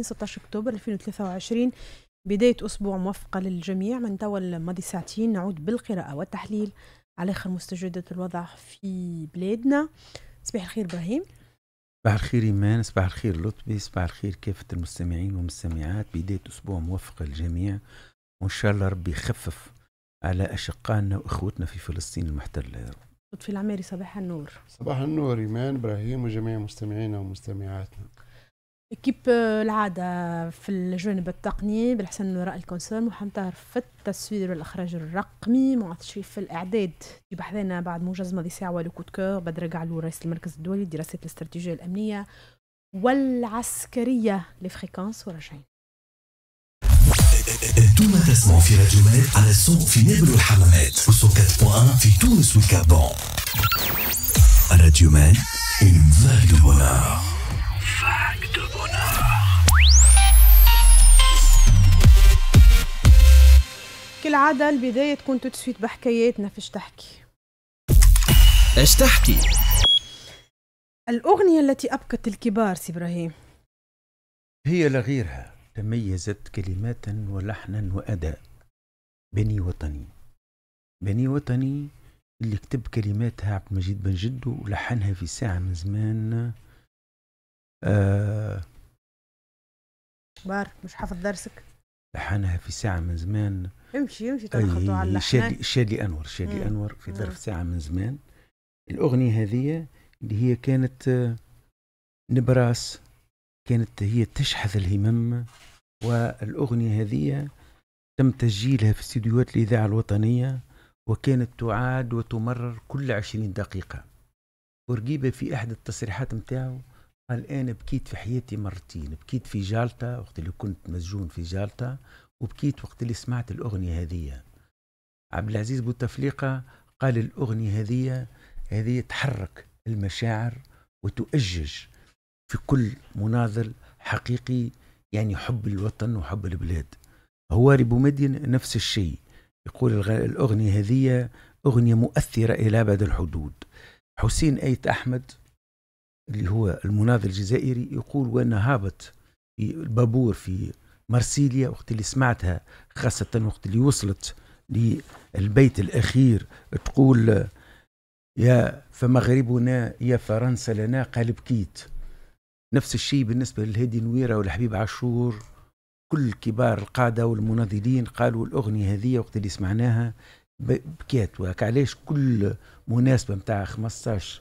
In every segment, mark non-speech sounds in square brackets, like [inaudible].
16 أكتوبر 2023 بداية أسبوع موفقة للجميع من توا الماضي ساعتين نعود بالقراءة والتحليل على آخر مستجدات الوضع في بلادنا صباح الخير إبراهيم صباح الخير إيمان صباح الخير لطفي صباح الخير كافة المستمعين والمستمعات بداية أسبوع موفقة للجميع وإن شاء الله ربي يخفف على أشقائنا وإخوتنا في فلسطين المحتلة يا رب لطفي العماري صباح النور صباح النور إيمان إبراهيم وجميع مستمعينا ومستمعاتنا كيب euh, العادة في الجانب التقني بالحسن من وراء الكونسول محمد طاهر في التصوير والإخراج الرقمي معطشي في الإعداد جيب حذانا بعد موجز ماضي ساعة ولو كود كور بدر قعلو رئيس المركز الدولي لدراسة الاستراتيجية الأمنية والعسكرية لفريكانس وراجعين توما تسمع في راديو راديومات على السوق في نابل والحمامات و في تونس والكابون راديو راديومات une vague de bonheur. كالعادة البداية تكون تسويت بحكاياتنا فيش تحكي ايش تحكي؟ الأغنية التي أبكت الكبار سي إبراهيم هي لغيرها تميزت كلمات ولحنا وأداء بني وطني بني وطني اللي كتب كلماتها عبد المجيد بن جدو ولحنها في ساعة من زمان آه بار مش حافظ درسك لحنها في ساعه من زمان امشي امشي تنخطوا على اللحن شادي شادي انور شادي انور في ظرف ساعه من زمان الاغنيه هذه اللي هي كانت نبراس كانت هي تشحذ الهمم والاغنيه هذه تم تسجيلها في استديوهات الاذاعه الوطنيه وكانت تعاد وتمرر كل عشرين دقيقه ورقيبه في احد التصريحات متاعه قال انا بكيت في حياتي مرتين بكيت في جالتا وقت اللي كنت مسجون في جالتا وبكيت وقت اللي سمعت الاغنيه هذية عبد العزيز بوتفليقه قال الاغنيه هذية هذه تحرك المشاعر وتؤجج في كل مناضل حقيقي يعني حب الوطن وحب البلاد هواري بومدين نفس الشيء يقول الأغنية هذه أغنية مؤثرة إلى أبعد الحدود حسين أيت أحمد اللي هو المناضل الجزائري يقول وانا هابط في البابور في مرسيليا وقت اللي سمعتها خاصة وقت اللي وصلت للبيت الأخير تقول يا فمغربنا يا فرنسا لنا قال بكيت نفس الشيء بالنسبة للهدي نويرة والحبيب عاشور كل كبار القادة والمناضلين قالوا الأغنية هذه وقت اللي سمعناها بكيت وعلاش كل مناسبة متاع 15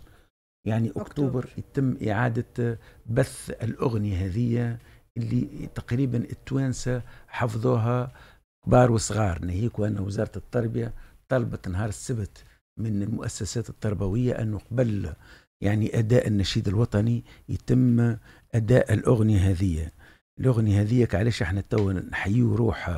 يعني أكتوبر, أكتوبر يتم إعادة بث الأغنية هذه اللي تقريبا التوانسة حفظوها كبار وصغار ناهيك وأن وزارة التربية طلبت نهار السبت من المؤسسات التربوية أنه قبل يعني أداء النشيد الوطني يتم أداء الأغنية هذه الأغنية هذه علاش احنا توا نحيو روح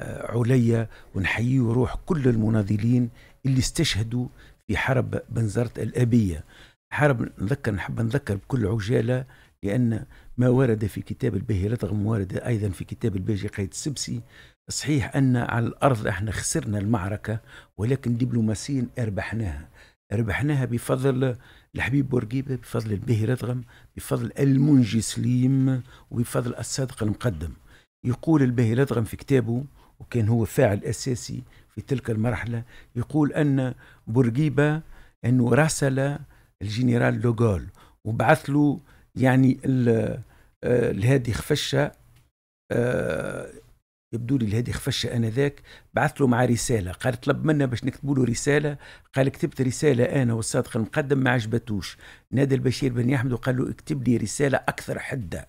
آه، عليا ونحيو روح كل المناضلين اللي استشهدوا في حرب بنزرت الأبية حرب نذكر نحب نذكر بكل عجالة لأن ما ورد في كتاب الباهي رضغم ورد أيضا في كتاب الباجي قيد السبسي صحيح أن على الأرض احنا خسرنا المعركة ولكن دبلوماسيا أربحناها ربحناها بفضل الحبيب بورقيبة بفضل الباهي رضغم بفضل المنجي سليم وبفضل الصادق المقدم يقول الباهي رضغم في كتابه وكان هو فاعل أساسي في تلك المرحلة يقول أن بورقيبة أنه راسل الجنرال لوغول وبعث له يعني آه، الهادي خفشه آه، يبدو لي الهادي خفشه انذاك بعث له مع رساله قال طلب منا باش نكتبوا له رساله قال كتبت رساله انا والصادق المقدم ما عجبتوش نادى البشير بن يحمد وقال له اكتب لي رساله اكثر حده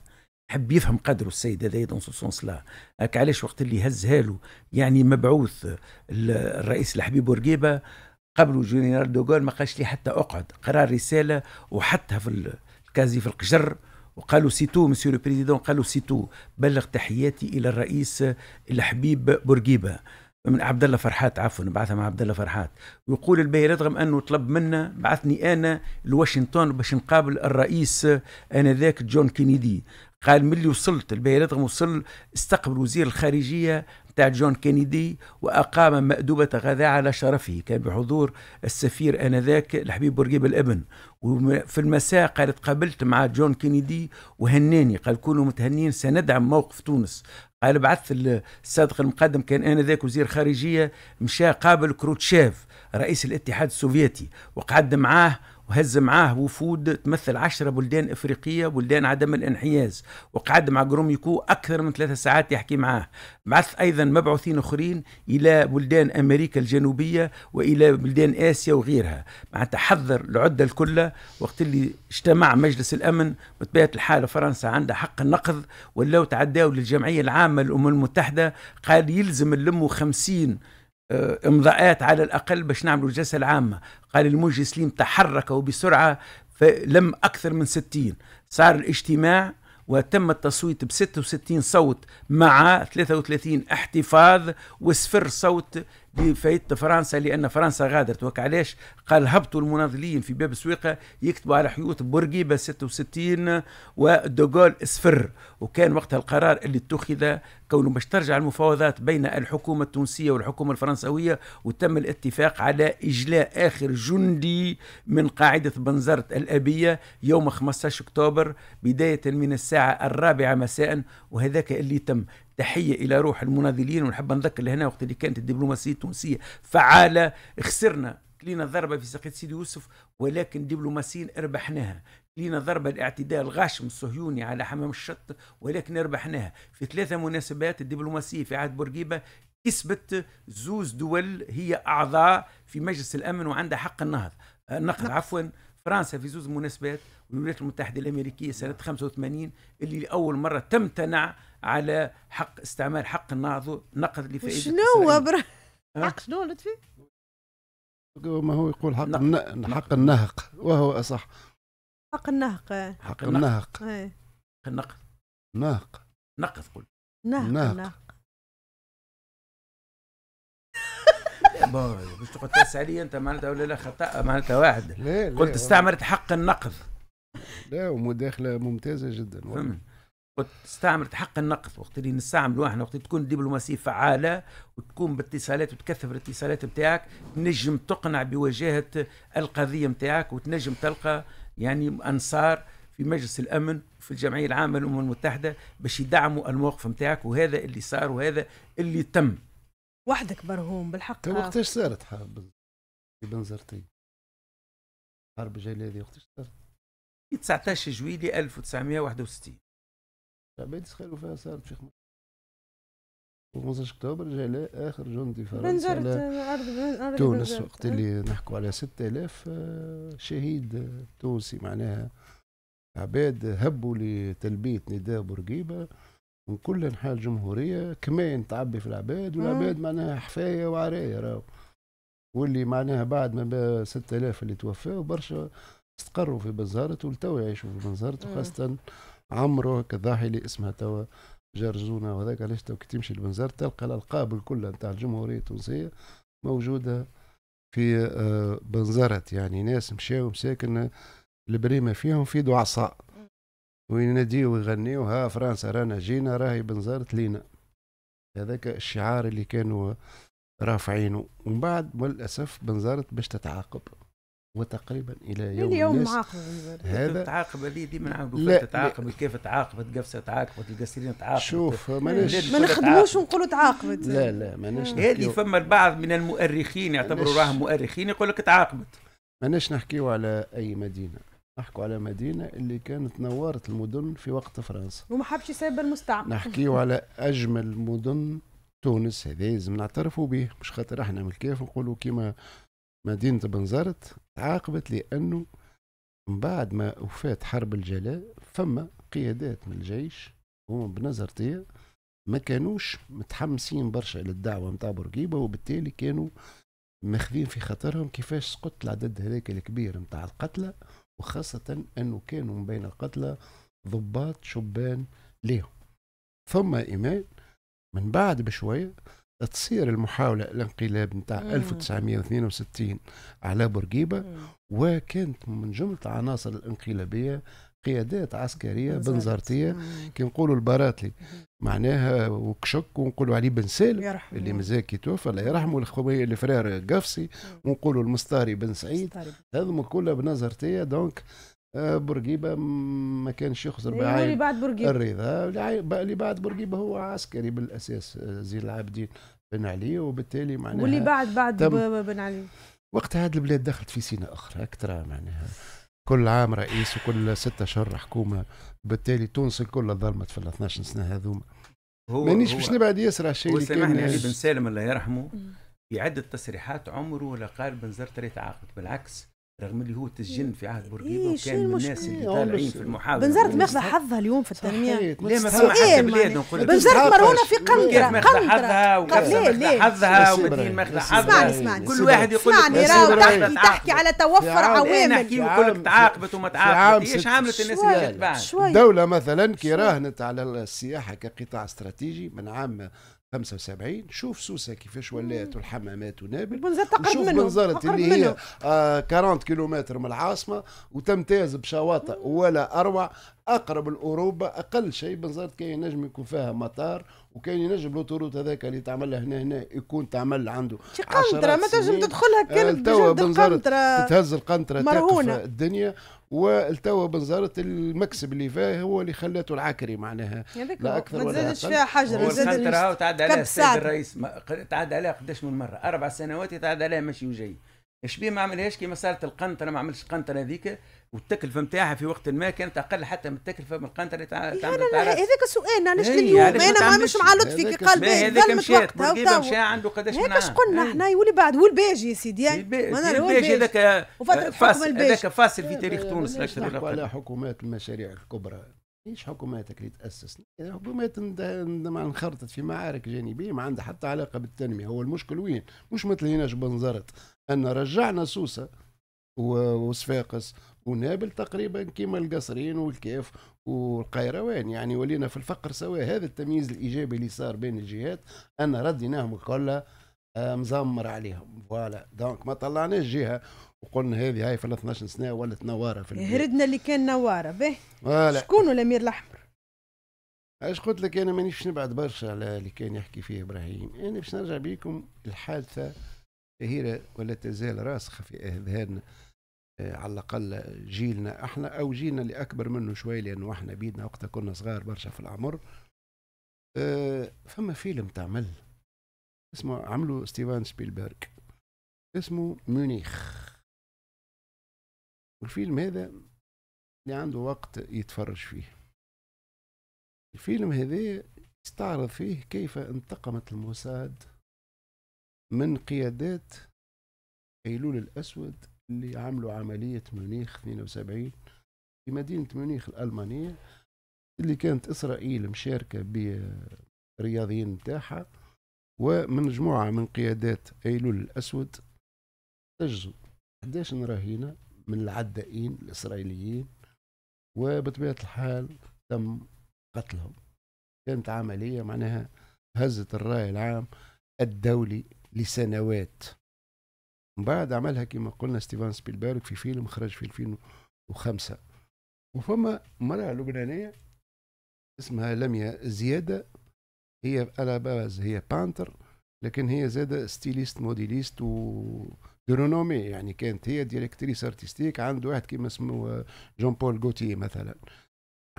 حب يفهم قدره السيد هذا دون سونس لا علاش وقت اللي هزها له يعني مبعوث الرئيس الحبيب ورقيبه قبل جنرال دوغول ما قالش لي حتى اقعد قرا رساله وحطها في الكازي في القجر وقالوا سيتو مسيو بريزيدون قالوا سيتو بلغ تحياتي الى الرئيس الحبيب بورقيبه من عبد الله فرحات عفوا بعثها مع عبد الله فرحات ويقول البيرات رغم انه طلب منا بعثني انا لواشنطن باش نقابل الرئيس انذاك جون كينيدي قال ملي وصلت البيرات رغم وصل استقبل وزير الخارجيه تاع جون كينيدي وأقام مأدبة غذاء على شرفه كان بحضور السفير آنذاك الحبيب بورقيب الابن وفي المساء قالت قابلت مع جون كينيدي وهناني قال كونوا متهنين سندعم موقف تونس قال بعث الصادق المقدم كان آنذاك وزير خارجية مشى قابل كروتشيف رئيس الاتحاد السوفيتي وقعد معاه وهز معاه وفود تمثل عشرة بلدان إفريقية بلدان عدم الانحياز وقعد مع جروميكو أكثر من ثلاثة ساعات يحكي معاه بعث أيضا مبعوثين آخرين إلى بلدان أمريكا الجنوبية وإلى بلدان آسيا وغيرها مع تحذر العدة الكلة وقت اللي اجتمع مجلس الأمن بطبيعة الحال فرنسا عندها حق النقض ولو تعداوا للجمعية العامة للأمم المتحدة قال يلزم اللمو خمسين آه، امضاءات على الاقل باش نعملوا الجلسه العامه قال المجلسين تحركوا بسرعه فلم اكثر من 60 صار الاجتماع وتم التصويت ب 66 صوت مع 33 احتفاظ وصفر صوت بفايدة فرنسا لأن فرنسا غادرت وك علاش قال هبطوا المناضلين في باب سويقة يكتبوا على حيوط بورقيبة 66 ودوغول صفر وكان وقتها القرار اللي اتخذ كونه باش ترجع المفاوضات بين الحكومة التونسية والحكومة الفرنسوية وتم الاتفاق على إجلاء آخر جندي من قاعدة بنزرت الأبية يوم 15 أكتوبر بداية من الساعة الرابعة مساء وهذاك اللي تم تحية إلى روح المناضلين ونحب نذكر لهنا وقت اللي كانت الدبلوماسية التونسية فعالة خسرنا كلينا ضربة في ساقية سيدي يوسف ولكن دبلوماسيين ربحناها لينا ضربة الاعتداء الغاشم الصهيوني على حمام الشط ولكن ربحناها في ثلاثة مناسبات الدبلوماسية في عهد بورقيبة كسبت زوز دول هي أعضاء في مجلس الأمن وعندها حق النهض النقد آه، نعم. عفوا فرنسا في زوز مناسبات والولايات المتحدة الأمريكية سنة 85 اللي لأول مرة تمتنع على حق استعمال حق النهضه نقد لفائده شنو هو حق شنو لطفي؟ ما هو يقول حق حق النهق وهو اصح حق النهق حق النهق إيه. حق النقد نهق نقد قلت نهق نهق بارد باش تقعد عليا انت معناتها ولا لا خطا معناتها واحد قلت استعملت حق النقد لا ومداخله ممتازه جدا فهمت وتستعمل حق النقد وقت اللي نستعملوا احنا وقت تكون الدبلوماسيه فعاله وتكون باتصالات وتكثف الاتصالات نتاعك تنجم تقنع بوجاهه القضيه نتاعك وتنجم تلقى يعني انصار في مجلس الامن وفي الجمعيه العامه للامم المتحده باش يدعموا الموقف نتاعك وهذا اللي صار وهذا اللي تم وحدك برهوم بالحق وقتاش صارت حرب بنزرتين حرب جلالي وقتاش صارت 19 جويلي 1961 العباد تسخالوا فيها صارت شيخ و 15 اكتوبر جاء اخر جندي فرنسي على تونس وقت اللي إيه. نحكوا على 6000 آه، شهيد آه، تونسي معناها عباد هبوا لتلبيه نداء بورقيبه من كل انحاء الجمهوريه كمان تعبي في العباد والعباد معناها حفايه وعرايه راهو واللي معناها بعد ما 6000 اللي توفاوا برشا استقروا في بنزرت ولتو يعيشوا في بنزرت وخاصه عمرو هكا اللي اسمها توا جرجونه وهذاك علاش تو تمشي للبنزرت تلقى الالقاب الكل نتاع الجمهوريه التونسيه موجوده في آه، بنزرت يعني ناس مشاو مساكن البريمه فيهم في دعصاء ويناديو ويغنيو ها فرنسا رانا جينا راهي بنزرت لينا هذاك الشعار اللي كانوا رافعينه ومن بعد للاسف بنزرت باش تتعاقب وتقريبا الى يوم اليوم معاقبه هذا تعاقب هذه ديما نعاودوا تعاقب كيف تعاقبت قفصه تعاقبت القسرين تعاقبت شوف ماناش ما نخدموش ونقولوا تعاقبت لا لا ماناش هذه فما البعض من المؤرخين يعتبروا راهم مؤرخين يقول لك تعاقبت ماناش نحكيو على اي مدينه نحكوا على مدينة اللي كانت نورت المدن في وقت فرنسا وما حبش يسيب المستعمر نحكيو على [laughs] أجمل مدن تونس هذا لازم نعترفوا به مش خاطر احنا من كيف نقولوا كيما مدينة بنزرت تعاقبت لأنه من بعد ما وفاة حرب الجلاء فما قيادات من الجيش هما بنزرتية ما كانوش متحمسين برشا للدعوة متاع بورقيبة وبالتالي كانوا ماخذين في خاطرهم كيفاش سقط العدد هذاك الكبير متاع القتلى وخاصة أنه كانوا من بين القتلى ضباط شبان ليهم ثم إيمان من بعد بشوية تصير المحاولة الانقلاب نتاع 1962 على بورقيبة وكانت من جملة العناصر الانقلابية قيادات عسكرية بنزرتية كي نقولوا البراتلي معناها وكشك ونقولوا عليه بن سالم اللي مازال كي توفى الله يرحمه الخويا الفرار قفصي ونقولوا المستاري بن سعيد هذوما كلها بنزرتية دونك آه، بورقيبه ما كانش يخسر أيوة، بعين اللي بعد بورقيبه الرضا اللي بعد بورقيبه هو عسكري بالاساس آه، زين العابدين بن علي وبالتالي معناها واللي بعد بعد بن علي وقتها هذه البلاد دخلت في سنه اخرى اكثر معناها كل عام رئيس وكل ستة اشهر حكومه بالتالي تونس الكل ظلمت في ال 12 سنه هذوما هو مانيش باش نبعد ياسر على الشيء اللي كان علي بن سالم الله يرحمه في عده تصريحات عمره لا قال بن زرتر عاقد بالعكس رغم اللي هو تسجن في عهد بورقيبه إيه وكان من الناس اللي طالعين في المحاضره بنزرت ماخذه حظها اليوم في التنميه لا ما فما حتى بلاد نقول لك بنزرت مرونه في قنطره كيف حظها وكيف حظها ومدين ماخذه حظها اسمعني كل واحد يقول لك راهو تحكي تحكي على توفر عوامل إيه، نحكي ويقول لك تعاقبت وما تعاقبت ايش عملت الناس اللي تبعت الدوله مثلا كي راهنت على السياحه كقطاع استراتيجي من عام 75 شوف سوسه كيفاش ولات والحمامات ونابل المنظر تقرب منه منظرة اللي منه. هي آه 40 كيلومتر من العاصمه وتمتاز بشواطئ ولا اروع اقرب لاوروبا اقل شيء بنزرت كاين ينجم يكون فيها مطار وكاين ينجم لوتوروت هذاك اللي تعمل هنا هنا يكون تعمل عنده قنطره ما تنجم تدخلها كان آه، القنطره تهز القنطره مرهونة الدنيا والتوا بنزرت المكسب اللي فيه هو اللي خلاته العكري معناها لا اكثر ولا اقل فيها حجر زاد تعدى عليها السيد الرئيس تعدى عليها قداش من مره اربع سنوات يتعدى عليها مشي وجاي اش بيه ما عملهاش كيما صارت القنطره ما عملش القنطره هذيك والتكلفه نتاعها في وقت ما كانت اقل حتى من التكلفه من القنطره اللي تعمل تعمل هذاك سؤالنا علاش إيه، لليوم يعني انا ما مش مع لطفي كي قال باهي هذاك مشات بورقيبه مشى عنده قداش من إيه. هذاك قلنا احنا يولي بعد والباجي يا سيدي الباجي هذاك فاصل هذاك فاصل في تاريخ تونس اكثر اقل حكومات المشاريع الكبرى ايش حكوماتك اللي تاسس يعني حكومات عندما انخرطت في معارك جانبيه ما عندها حتى علاقه بالتنميه هو المشكل وين مش ما تلاقيناش بنظرت ان رجعنا سوسه وصفاقس ونابل تقريبا كما القصرين والكاف والقيروان يعني ولينا في الفقر سواء هذا التمييز الايجابي اللي صار بين الجهات ان رديناهم كلها آه، مزمر عليهم فوالا دونك ما طلعناش جهه وقلنا هذه هاي في 12 سنه ولت نواره في البيت. هردنا اللي كان نواره به شكون الامير الاحمر اش قلت لك انا مانيش نبعد برشا على اللي كان يحكي فيه ابراهيم انا باش نرجع بيكم الحادثه هي ولا تزال راسخه في اذهاننا آه، على الاقل جيلنا احنا او جيلنا اللي اكبر منه شوي لانه احنا بيدنا وقتها كنا صغار برشا في العمر آه، فما فيلم تعمل اسمه عملوا ستيفان سبيلبرغ اسمه ميونيخ والفيلم هذا اللي عنده وقت يتفرج فيه الفيلم هذا استعرض فيه كيف انتقمت الموساد من قيادات ايلول الاسود اللي عملوا عملية ميونيخ 72 في مدينة ميونيخ الألمانية اللي كانت إسرائيل مشاركة برياضيين نتاعها ومن مجموعة من قيادات أيلول الأسود سجلوا 11 رهينة من العدائين الإسرائيليين وبطبيعة الحال تم قتلهم كانت عملية معناها هزت الرأي العام الدولي لسنوات من بعد عملها كما قلنا ستيفان سبيلبرغ في فيلم خرج في 2005 وفما مرأة لبنانية اسمها لميا زيادة هي على باز هي بانتر لكن هي زادة ستيليست موديليست و دورونومي يعني كانت هي ديريكتريس ارتستيك عند واحد كيما اسمه جون بول جوتي مثلا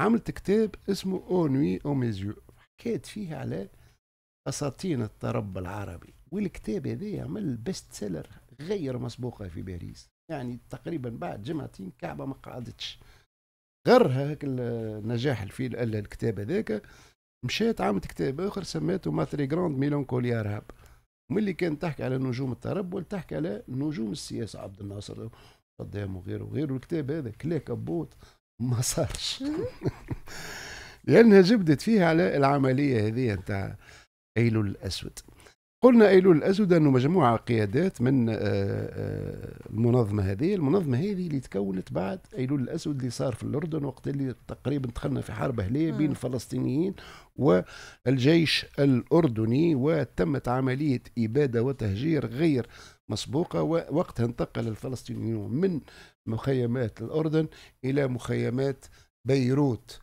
عملت كتاب اسمه او نوي او ميزيو حكيت فيه على اساطين الطرب العربي والكتاب هذا عمل بيست سيلر غير مسبوقه في باريس يعني تقريبا بعد جمعتين كعبه ما قعدتش غرها هاك النجاح الفيل الكتاب هذاك مشات عملت كتاب اخر سميته ماثري جراند ميلونكوليا رهب ملي كان تحكي على نجوم التربل تحكي على نجوم السياسه عبد الناصر صدام وغيره وغيره الكتاب هذا كلا كبوت ما صارش [laughs] [laughs] لانها جبدت فيه على العمليه هذه نتاع ايلول الاسود قلنا ايلول الاسود انه مجموعه قيادات من آه، آه، المنظمه هذه، المنظمه هذه اللي تكونت بعد ايلول الاسود اللي صار في الاردن وقت اللي تقريبا دخلنا في حرب اهليه بين الفلسطينيين والجيش الاردني وتمت عمليه اباده وتهجير غير مسبوقه ووقتها انتقل الفلسطينيون من مخيمات الاردن الى مخيمات بيروت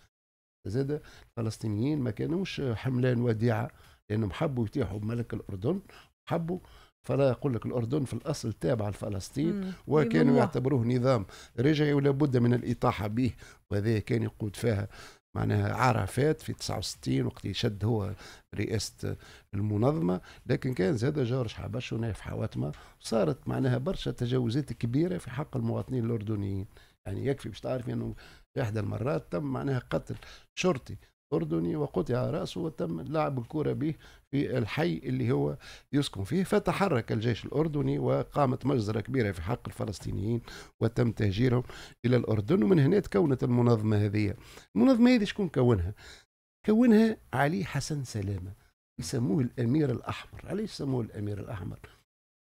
زاد الفلسطينيين ما كانوش حملان وديعه لانهم حبوا يتيحوا بملك الاردن حبوا فلا يقول لك الاردن في الاصل تابع لفلسطين وكانوا يعتبروه نظام رجعي ولا بد من الاطاحه به وهذا كان يقود فيها معناها عرفات في 69 وقت شد هو رئاسه المنظمه لكن كان زاد جورج حبش ونايف حواتمه صارت معناها برشا تجاوزات كبيره في حق المواطنين الاردنيين يعني يكفي باش تعرف انه يعني احدى المرات تم معناها قتل شرطي أردني وقطع رأسه وتم لعب الكرة به في الحي اللي هو يسكن فيه فتحرك الجيش الأردني وقامت مجزرة كبيرة في حق الفلسطينيين وتم تهجيرهم إلى الأردن ومن هنا تكونت المنظمة هذه المنظمة هذه شكون كونها؟ كونها علي حسن سلامة يسموه الأمير الأحمر علاش سموه الأمير الأحمر؟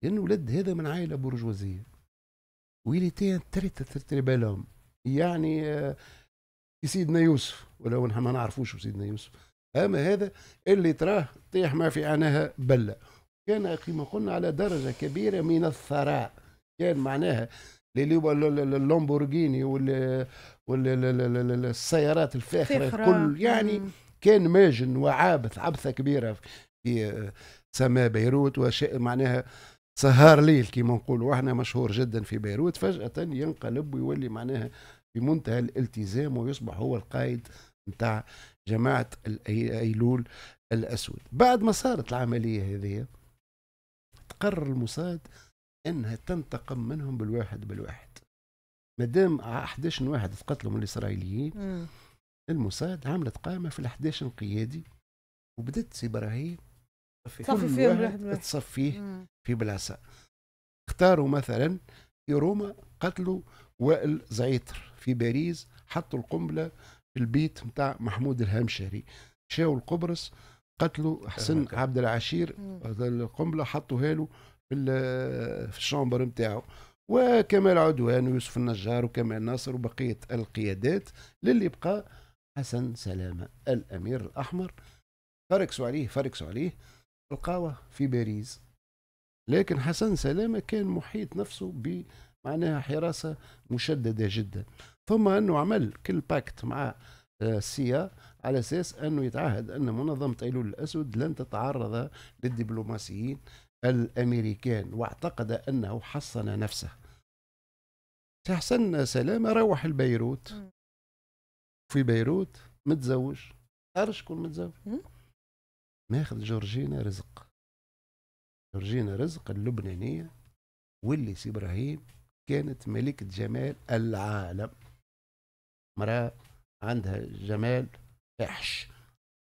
لانه ولد هذا من عائلة برجوازية ويليتين تريت تريبالهم يعني آه، سيدنا يوسف ولو نحن ما نعرفوش سيدنا يوسف اما هذا اللي تراه طيح ما في عناها بله كان كما قلنا على درجه كبيره من الثراء كان معناها اللي هو اللامبورغيني والسيارات الفاخره كل يعني كان ماجن وعابث عبثه كبيره في سماء بيروت وشيء معناها سهار ليل كما نقولوا واحنا مشهور جدا في بيروت فجاه ينقلب ويولي معناها في منتهى الالتزام ويصبح هو القائد نتاع جماعه ايلول الاسود بعد ما صارت العمليه هذه تقرر الموساد انها تنتقم منهم بالواحد بالواحد دام 11 واحد تقتلوا من الاسرائيليين الموساد عملت قائمه في ال 11 قيادي وبدت سي ابراهيم تصفي فيهم تصفيه في بلاصة اختاروا مثلا في روما قتلوا وائل زعيتر في باريس حطوا القنبله البيت نتاع محمود الهامشري شاو لقبرص قتلوا حسن عبد العشير القنبله حطوها له في في الشامبر نتاعو وكمال عدوان ويوسف النجار وكمال ناصر وبقيه القيادات للي بقى حسن سلامه الامير الاحمر فركسوا عليه فركسوا عليه القاوة في باريس لكن حسن سلامه كان محيط نفسه ب معناها حراسه مشدده جدا ثم انه عمل كل باكت مع السيا آه، على اساس انه يتعهد ان منظمه ايلول الاسود لن تتعرض للدبلوماسيين الامريكان واعتقد انه حصن نفسه حسن سلامه روح لبيروت في بيروت متزوج تعرف شكون متزوج ماخذ جورجينا رزق جورجينا رزق اللبنانيه واللي سي ابراهيم كانت ملكة جمال العالم امرأة عندها جمال فاحش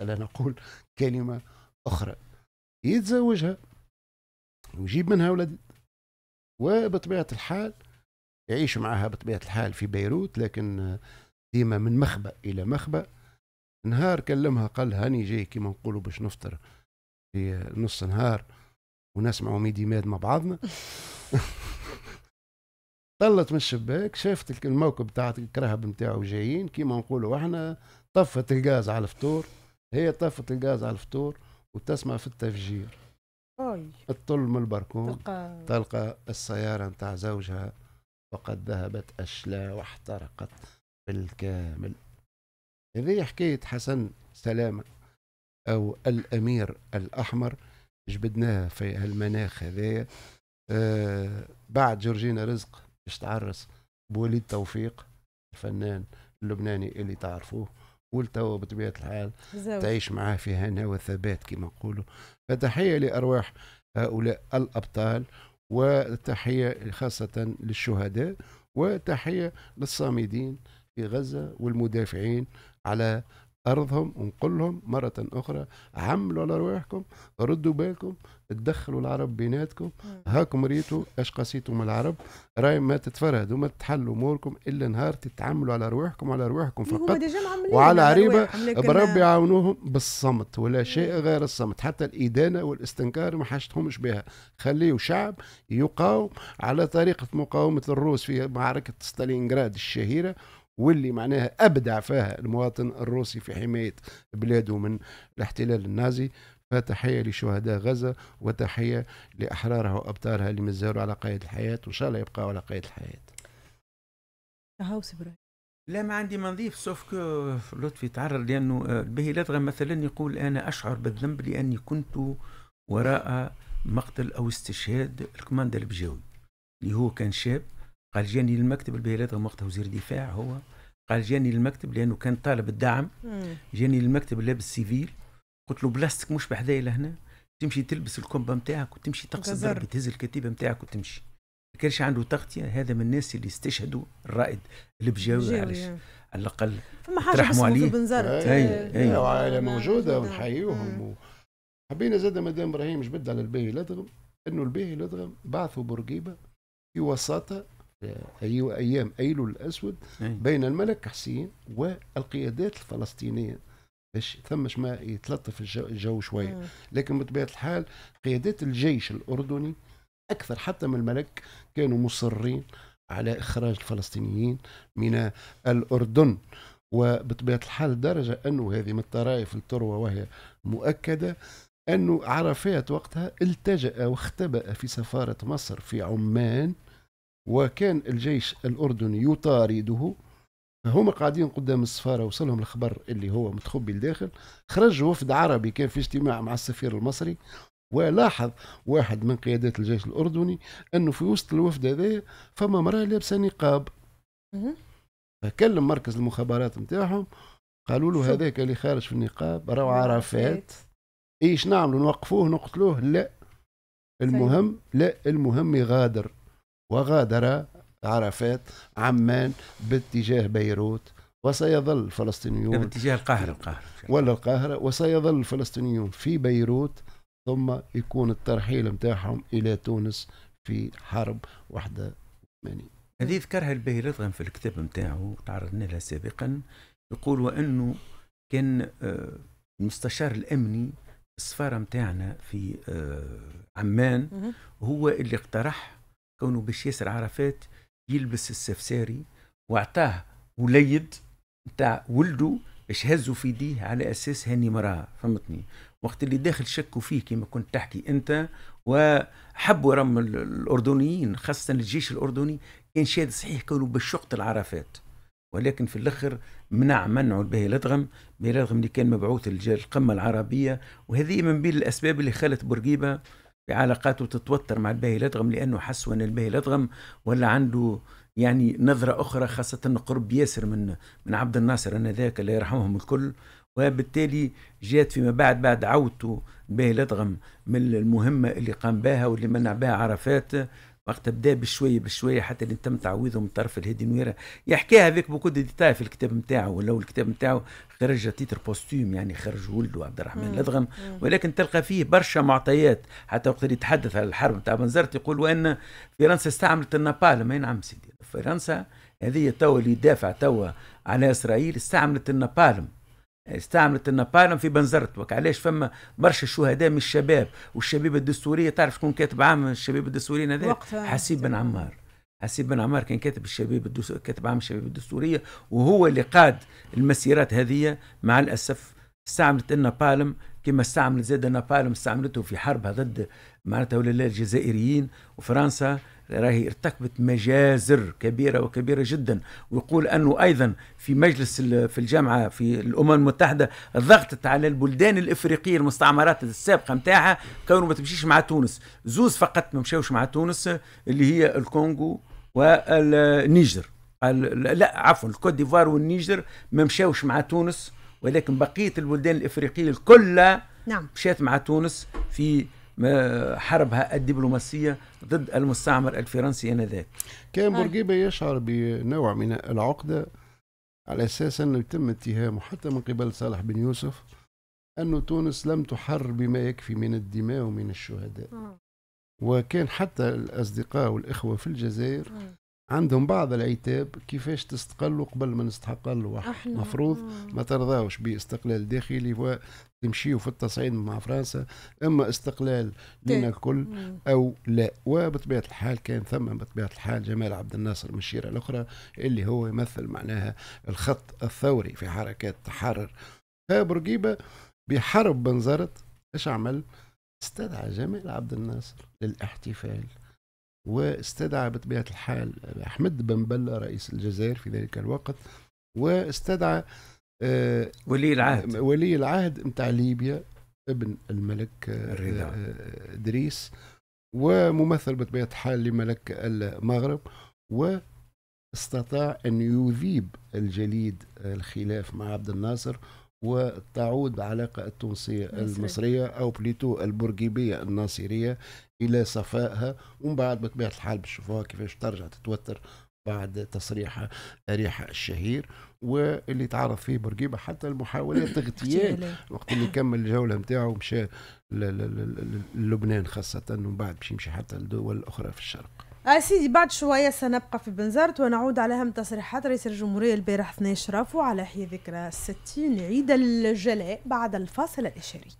ألا نقول [laughs] كلمة أخرى يتزوجها ويجيب منها ولد وبطبيعة الحال يعيش معها بطبيعة الحال في بيروت لكن ديما من مخبأ إلى مخبأ نهار كلمها قال هاني جاي كيما نقولوا باش نفطر في نص نهار ونسمعوا ميدي ماد مع بعضنا [laughs] طلت من الشباك شافت الموكب تاع الكرهب نتاعو جايين كيما نقولوا احنا طفت الغاز على الفطور هي طفت الغاز على الفطور وتسمع في التفجير اي تطل من البركون تلقى, تلقى السيارة نتاع زوجها وقد ذهبت أشلاء واحترقت بالكامل هذه حكاية حسن سلامة أو الأمير الأحمر جبدناها في هالمناخ هذايا آه بعد جورجينا رزق باش تعرس بوليد توفيق الفنان اللبناني اللي تعرفوه ولتوا بطبيعه الحال زوج. تعيش معاه في هنا وثبات كما نقولوا فتحيه لارواح هؤلاء الابطال وتحيه خاصه للشهداء وتحيه للصامدين في غزه والمدافعين على ارضهم ونقول لهم مره اخرى عملوا على رواحكم ردوا بالكم تدخلوا العرب بيناتكم هاكم ريتوا اش قسيتوا من العرب راي ما تتفرهدوا ما تحلوا اموركم الا نهار تتعملوا على رواحكم وعلى رواحكم فقط وعلى عريبه بربي يعاونوهم بالصمت ولا شيء غير الصمت حتى الادانه والاستنكار ما حاجتهمش بها خليوا شعب يقاوم على طريقه مقاومه الروس في معركه ستالينغراد الشهيره واللي معناها ابدع فيها المواطن الروسي في حمايه بلاده من الاحتلال النازي فتحيه لشهداء غزه وتحيه لاحرارها وابطالها اللي مازالوا على قيد الحياه وان شاء الله يبقوا على قيد الحياه. ابراهيم لا ما عندي ما نضيف سوف لطفي تعرض لانه به لدغه مثلا يقول انا اشعر بالذنب لاني كنت وراء مقتل او استشهاد الكماندر البجاوي اللي هو كان شاب قال جاني للمكتب البيلات وقتها وزير دفاع هو قال جاني للمكتب لانه كان طالب الدعم جاني للمكتب لابس سيفيل قلت له بلاستك مش بحذايا لهنا تمشي تلبس الكومبا نتاعك وتمشي تقصد الضرب تهز الكتيبه نتاعك وتمشي ما كانش عنده تغطيه هذا من الناس اللي استشهدوا الرائد البجاوي آه. على الاقل فما حاجه اسمه عليه. بنزرت اي اي وعائله موجوده ونحييوهم حبينا زاد مدام ابراهيم جبد على الباهي لدغم انه الباهي لدغم بعثوا بورقيبه في وساطه أي أيام أيلول الأسود بين الملك حسين والقيادات الفلسطينية باش ثمش ما يتلطف الجو شوية لكن بطبيعة الحال قيادات الجيش الأردني أكثر حتى من الملك كانوا مصرين على إخراج الفلسطينيين من الأردن وبطبيعة الحال لدرجة أنه هذه من الطرائف التروة وهي مؤكدة أنه عرفات وقتها التجأ واختبأ في سفارة مصر في عمان وكان الجيش الأردني يطارده هما قاعدين قدام السفارة وصلهم الخبر اللي هو متخبي لداخل خرج وفد عربي كان في اجتماع مع السفير المصري ولاحظ واحد من قيادات الجيش الأردني أنه في وسط الوفد هذا فما مرأة لابسة نقاب فكلم مركز المخابرات نتاعهم قالوا له هذاك اللي خارج في النقاب راهو عرفات ايش نعملوا نوقفوه نقتلوه لا طيب. المهم لا المهم يغادر وغادر عرفات عمان باتجاه بيروت وسيظل الفلسطينيون باتجاه يعني القاهرة القاهرة ولا القاهرة وسيظل الفلسطينيون في بيروت ثم يكون الترحيل متاعهم إلى تونس في حرب 81 هذه ذكرها البيرضغم في الكتاب متاعه تعرضنا لها سابقا يقول وأنه كان آه، المستشار الأمني السفارة متاعنا في آه، عمان هو اللي اقترح كونه باش ياسر عرفات يلبس السفساري واعطاه وليد نتاع ولده باش هزوا في ديه على اساس هاني مراه فهمتني وقت اللي داخل شكوا فيه كما كنت تحكي انت وحبوا رم الاردنيين خاصه الجيش الاردني كان شاد صحيح كونه باش يقتل عرفات ولكن في الاخر منع منعوا به لدغم بلدغم اللي كان مبعوث القمه العربيه وهذه من بين الاسباب اللي خلت بورقيبه بعلاقاته تتوتر مع الباهي الأدغم لأنه حس أن الباهي الأدغم ولا عنده يعني نظرة أخرى خاصة قرب ياسر من من عبد الناصر أن ذاك الله يرحمهم الكل وبالتالي جات فيما بعد بعد عودته الباهي الأدغم من المهمة اللي قام بها واللي منع بها عرفات وقت بدا بشويه بشويه حتى اللي تم تعويضه من طرف الهيدي نويره يحكيها هذاك بوكو ديتاي في الكتاب نتاعه ولا الكتاب نتاعه خرج تيتر بوستيوم يعني خرج ولده عبد الرحمن الادغم ولكن تلقى فيه برشا معطيات حتى وقت اللي يتحدث على الحرب نتاع بنزرت يقول وان فرنسا استعملت النابال ما نعم سيدي فرنسا هذه تو اللي دافع تو على اسرائيل استعملت النابالم استعملت النابالم في وك علاش فما برشا شهداء من الشباب والشباب الدستوريه تعرف شكون كاتب عام الشباب الدستوريين هذا حسيب بن عمار حسيب بن عمار كان كاتب الشباب الدستور كاتب عام الشباب الدستوريه وهو اللي قاد المسيرات هذه مع الاسف استعملت النابالم كما استعملت زاد النابالم استعملته في حربها ضد معناتها ولا الجزائريين وفرنسا راهي ارتكبت مجازر كبيره وكبيره جدا ويقول انه ايضا في مجلس في الجامعه في الامم المتحده ضغطت على البلدان الافريقيه المستعمرات السابقه نتاعها كونه ما تمشيش مع تونس زوز فقط ما مشاوش مع تونس اللي هي الكونغو والنيجر لا عفوا الكوت ديفوار والنيجر ما مشاوش مع تونس ولكن بقيه البلدان الافريقيه الكل نعم مشات مع تونس في حربها الدبلوماسية ضد المستعمر الفرنسي آنذاك كان بورقيبة آه. يشعر بنوع من العقدة على أساس أنه يتم اتهامه حتى من قبل صالح بن يوسف أنه تونس لم تحر بما يكفي من الدماء ومن الشهداء آه. وكان حتى الأصدقاء والإخوة في الجزائر آه. عندهم بعض العتاب كيفاش تستقلوا قبل ما نستحق الواحد مفروض آه. ما ترضاوش باستقلال داخلي وتمشيوا في التصعيد مع فرنسا اما استقلال لنا الكل او لا وبطبيعه الحال كان ثم بطبيعه الحال جمال عبد الناصر من الشيره الاخرى اللي هو يمثل معناها الخط الثوري في حركات التحرر فبورقيبه بحرب بنزرت ايش عمل؟ استدعى جمال عبد الناصر للاحتفال واستدعى بطبيعة الحال أحمد بن بلة رئيس الجزائر في ذلك الوقت واستدعى آه، ولي العهد ولي العهد نتاع ليبيا ابن الملك آه، الرضا آه، دريس وممثل بطبيعة الحال لملك المغرب واستطاع أن يذيب الجليد الخلاف مع عبد الناصر وتعود العلاقة التونسية المصرية أو بليتو البرجيبية الناصرية الى صفائها ومن بعد بطبيعه الحال بتشوفوها كيفاش ترجع تتوتر بعد تصريح ريحة الشهير واللي تعرض فيه برقيبة حتى المحاولات [coughs] تغطية وقت اللي كمل الجولة نتاعه ومشى للبنان خاصة ومن بعد باش يمشي حتى لدول أخرى في الشرق آه، سيدي بعد شوية سنبقى في بنزرت ونعود على أهم تصريحات رئيس الجمهورية البارح اثنين شرفوا على حي ذكرى الستين عيد الجلاء بعد الفاصل الإشاري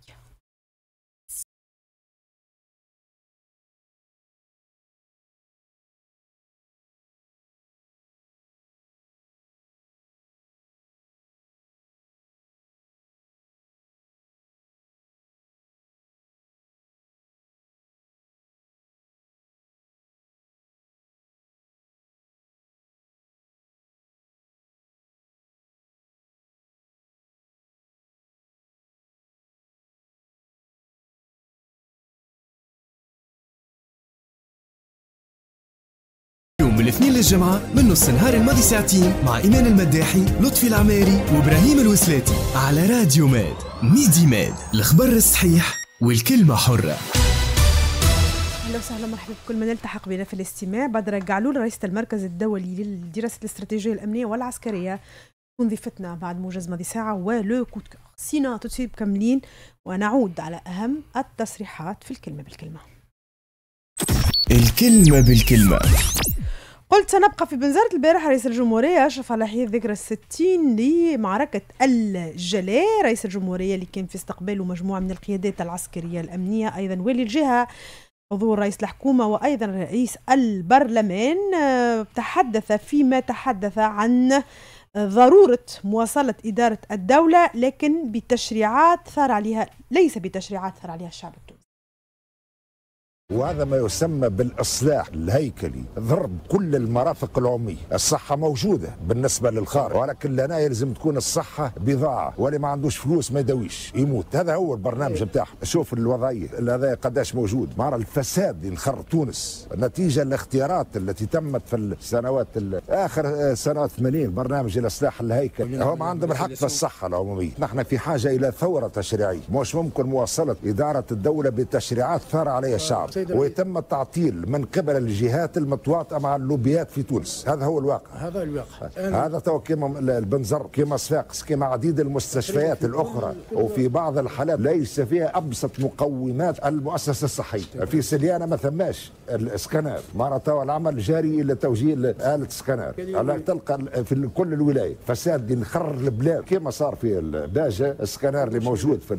يوم الاثنين للجمعة من نص نهار الماضي ساعتين مع إيمان المداحي لطفي العماري وإبراهيم الوسلاتي على راديو ماد ميدي ماد الخبر الصحيح والكلمة حرة اهلا وسهلا مرحبا بكل من التحق بنا في الاستماع بدر قعلول رئيسة المركز الدولي للدراسة الاستراتيجية الأمنية والعسكرية تكون ضيفتنا بعد موجز ماضي ساعة ولو كوت سينا تتسيب كاملين ونعود على أهم التصريحات في الكلمة بالكلمة الكلمة بالكلمة قلت سنبقى في بنزرت البارح رئيس الجمهورية أشرف على حياة ذكرى الستين لمعركة الجلاء رئيس الجمهورية اللي كان في استقباله مجموعة من القيادات العسكرية الأمنية أيضا والي الجهة حضور رئيس الحكومة وأيضا رئيس البرلمان تحدث فيما تحدث عن ضرورة مواصلة إدارة الدولة لكن بتشريعات ثار عليها ليس بتشريعات ثار عليها الشعب التونسي وهذا ما يسمى بالاصلاح الهيكلي ضرب كل المرافق العموميه الصحه موجوده بالنسبه للخارج ولكن لنا يلزم تكون الصحه بضاعه واللي ما عندوش فلوس ما يدويش يموت هذا هو البرنامج إيه. بتاعهم شوف الوضعيه هذا قداش موجود مع الفساد اللي انخر تونس نتيجه الاختيارات التي تمت في السنوات اخر سنوات 80 برنامج الاصلاح الهيكلي هم عندهم الحق في الصحه العموميه نحن في حاجه الى ثوره تشريعيه مش ممكن مواصله اداره الدوله بتشريعات ثار عليها الشعب ويتم تعطيل من قبل الجهات المتواطئه مع اللوبيات في تونس هذا هو الواقع هذا الواقع آه، هذا تو كيما البنزر كيما صفاقس كيما عديد المستشفيات الاخرى وفي بعض الحالات ليس فيها ابسط مقومات المؤسسه الصحيه في سليانه ما ثماش الاسكانات مره توا العمل جاري الى توجيه اله سكانات تلقى في كل الولايه فساد ينخر البلاد كما صار في الباجه السكانار اللي موجود في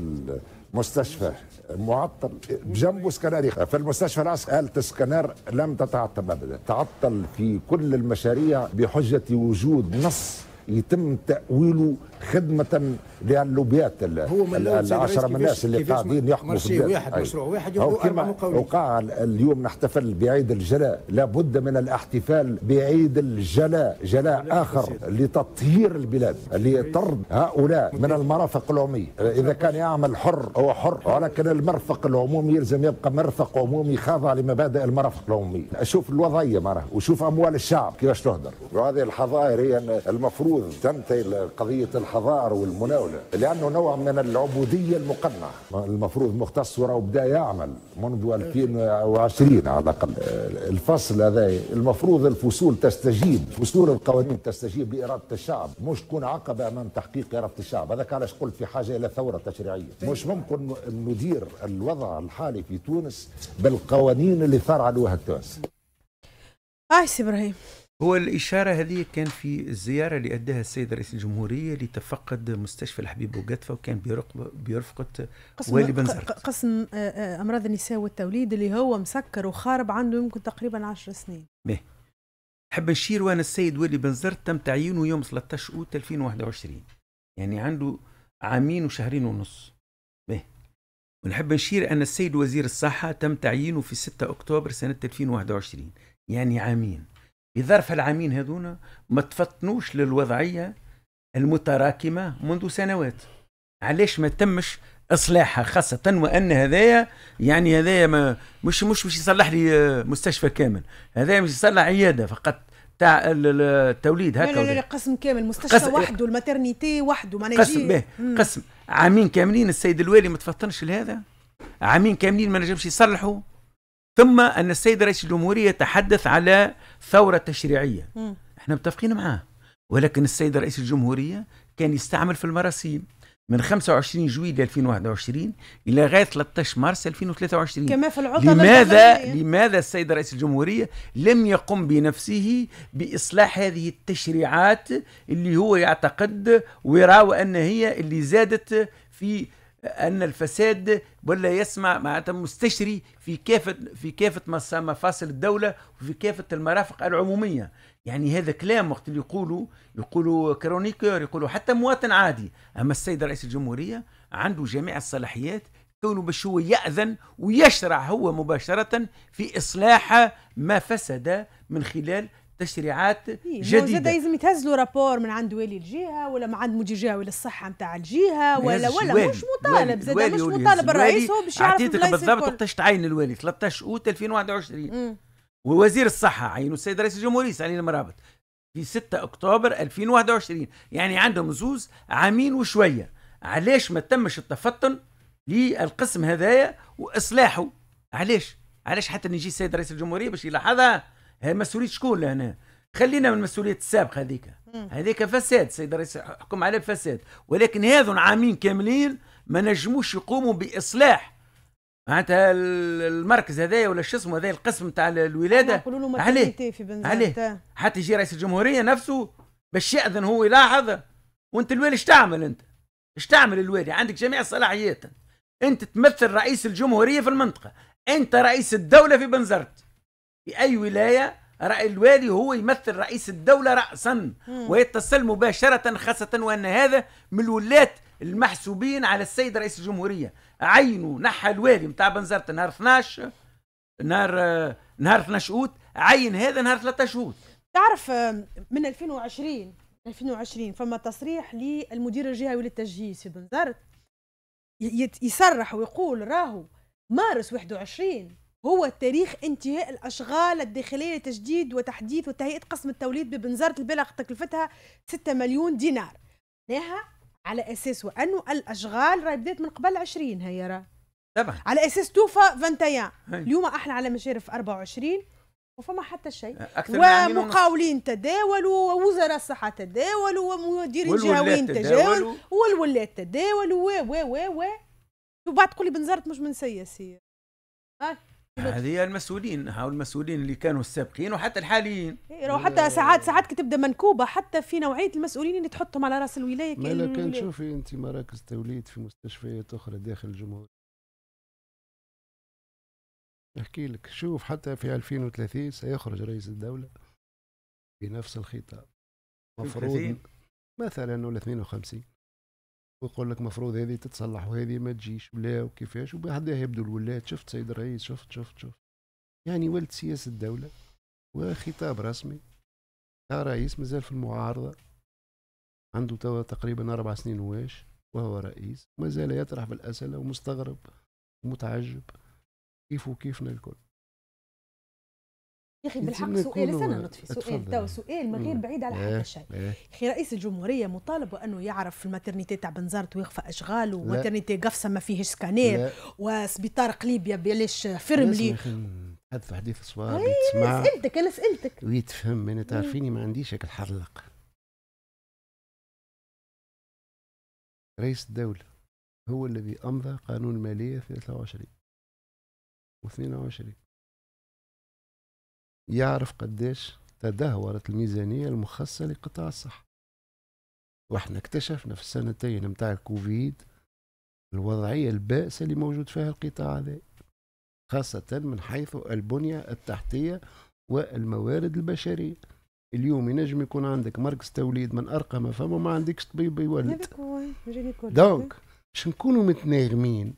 مستشفى معطل بجنبه سكناري فالمستشفى العسكري آلة السكنار لم تتعطل أبدا تعطل في كل المشاريع بحجة وجود نص يتم تأويله خدمه للوبيات العشره من الناس اللي قاعدين يحكموا في البلاد واحد مشروع واحد يبدو اربع مقاولين وقع اليوم نحتفل بعيد الجلاء لابد من الاحتفال بعيد الجلاء جلاء اخر لتطهير البلاد لطرد هؤلاء من المرافق العموميه اذا كان يعمل حر هو حر ولكن المرفق العمومي يلزم يبقى مرفق عمومي خاضع لمبادئ المرافق العموميه اشوف الوضعيه مره وشوف اموال الشعب كيفاش تهدر وهذه الحظائر هي المفروض تنتهي قضيه الحظائر الحضار والمناوله لانه نوع من العبوديه المقنعه المفروض مختص وراه بدا يعمل منذ 2020 على الاقل الفصل هذا المفروض الفصول تستجيب فصول القوانين تستجيب لاراده الشعب مش تكون عقبه امام تحقيق اراده الشعب هذاك علاش قلت في حاجه الى ثوره تشريعيه مش ممكن ندير الوضع الحالي في تونس بالقوانين اللي ثار علوها التوانسه. أي سي ابراهيم هو الإشارة هذه كان في الزيارة اللي أداها السيد رئيس الجمهورية لتفقد مستشفى الحبيب بوقتفه وكان برفقة والي بن قسم آه، آه، أمراض النساء والتوليد اللي هو مسكر وخارب عنده يمكن تقريبا عشر سنين به حب نشير وانا السيد والي بن تم تعيينه يوم 13 أوت 2021 يعني عنده عامين وشهرين ونص به ونحب نشير أن السيد وزير الصحة تم تعيينه في 6 أكتوبر سنة 2021 يعني عامين بظرف العامين هذونا ما تفطنوش للوضعيه المتراكمه منذ سنوات علاش ما تمش اصلاحها خاصه وان هذايا يعني هذايا ما مش مش مش يصلح لي مستشفى كامل هذايا مش يصلح عياده فقط تاع التوليد هكا لا لا لا قسم كامل مستشفى قسم وحده الماترنيتي وحده معناها قسم به قسم عامين كاملين السيد الوالي ما تفطنش لهذا عامين كاملين ما نجمش يصلحوا ثم أن السيد رئيس الجمهورية تحدث على ثورة تشريعية م. احنا متفقين معاه ولكن السيد رئيس الجمهورية كان يستعمل في المراسيم من 25 جويلية 2021 إلى غاية 13 مارس 2023 كما في العطلة لماذا لماذا السيد رئيس الجمهورية لم يقم بنفسه بإصلاح هذه التشريعات اللي هو يعتقد ويرى أن هي اللي زادت في أن الفساد ولا يسمع معناتها مستشري في كافة في كافة مفاصل الدولة وفي كافة المرافق العمومية يعني هذا كلام وقت اللي يقولوا يقولوا كرونيكور يقولوا حتى مواطن عادي أما السيد رئيس الجمهورية عنده جميع الصلاحيات كونه باش هو يأذن ويشرع هو مباشرة في إصلاح ما فسد من خلال تشريعات إيه، جديده لازم يتهزلوا رابور من عند ولي الجهه ولا من عند مدير جهه ولا الصحه نتاع الجهه ولا ولا مش مطالب زاد مش مطالب الرئيس هو باش يعرف اعطيتك بالضبط وقتاش تعين الوالي 13 اوت 2021 ووزير الصحه عينوا يعني السيد رئيس الجمهوريه سالين المرابط في 6 اكتوبر 2021 يعني عندهم زوز عامين وشويه علاش ما تمش التفطن للقسم هذايا واصلاحه علاش علاش حتى نجي السيد رئيس الجمهوريه باش يلاحظها هي مسؤوليه شكون لهنا خلينا من المسؤوليه السابقه هذيك هذيك فساد سيد الرئيس حكم عليه بفساد ولكن هذون عامين كاملين ما نجموش يقوموا باصلاح معناتها المركز هذايا ولا شو اسمه هذايا القسم تاع الولاده عليه عليه حتى يجي رئيس الجمهوريه نفسه باش ياذن هو يلاحظ وانت الوالي اش تعمل انت؟ اش تعمل الوالي؟ عندك جميع الصلاحيات انت تمثل رئيس الجمهوريه في المنطقه انت رئيس الدوله في بنزرت في أي ولاية الوالي هو يمثل رئيس الدولة رأسا ويتصل مباشرة خاصة وأن هذا من الولايات المحسوبين على السيد رئيس الجمهورية عينوا نحى الوالي نتاع بنزرت نهار 12 نهار نهار 12 أوت عين هذا نهار 13 أوت تعرف من 2020 2020 فما تصريح للمدير الجهوي للتجهيز في بنزرت يصرح ويقول راهو مارس 21 هو تاريخ انتهاء الأشغال الداخلية لتجديد وتحديث وتهيئة قسم التوليد ببنزرت البلغ تكلفتها 6 مليون دينار معناها على أساس وأنه الأشغال راهي بدات من قبل 20 هي راه طبعا على أساس توفى 21 اليوم احنا على مشارف 24 وفما حتى شيء ومقاولين تداولوا ووزراء الصحة تداولوا ومديرين جهويين تداولوا والولاد تداولوا و و و و وبعد تقول لي بنزرت مش من سياسية آه. هذه هي المسؤولين هاو المسؤولين اللي كانوا السابقين وحتى الحاليين إيه، وحتى حتى ساعات ساعات كتبدا منكوبه حتى في نوعيه المسؤولين اللي تحطهم على راس الولايه كان كان تشوفي انت مراكز توليد في مستشفيات اخرى داخل الجمهوريه نحكي لك شوف حتى في 2030 سيخرج رئيس الدوله بنفس الخطاب مفروض مثلا ولا 52 ويقول لك مفروض هذه تتصلح وهذه ما تجيش ولا وكيفاش وبعدها يبدو الولاد شفت سيد الرئيس شفت شفت شفت يعني ولد سياسة الدولة وخطاب رسمي يا رئيس مازال في المعارضة عنده توا تقريبا أربع سنين واش وهو رئيس مازال يطرح في الأسئلة ومستغرب ومتعجب كيف وكيفنا الكل يا اخي بالحق سؤال سنة نطفي سؤال تو سؤال من غير بعيد على إيه، حتى شيء إيه. يا اخي رئيس الجمهوريه مطالب بانه يعرف في الماترنيتي تاع بنزرت ويخفى اشغال وماترنيتي قفصه ما فيهش سكانير وسبيطار قليبيا بلاش فرملي هذا حديث صواب إيه، تسمع انا سالتك انا سالتك ويتفهم انا تعرفيني ما عنديش هيك الحرلق رئيس الدوله هو الذي امضى قانون الماليه 23 و 22 يعرف قداش تدهورت الميزانية المخصصة لقطاع الصحة واحنا اكتشفنا في السنتين متاع الكوفيد الوضعية البائسة اللي موجود فيها القطاع هذا خاصة من حيث البنية التحتية والموارد البشرية اليوم ينجم يكون عندك مركز توليد من ارقى ما فما ما عندكش طبيب يولد دونك شنكونوا نكونوا متناغمين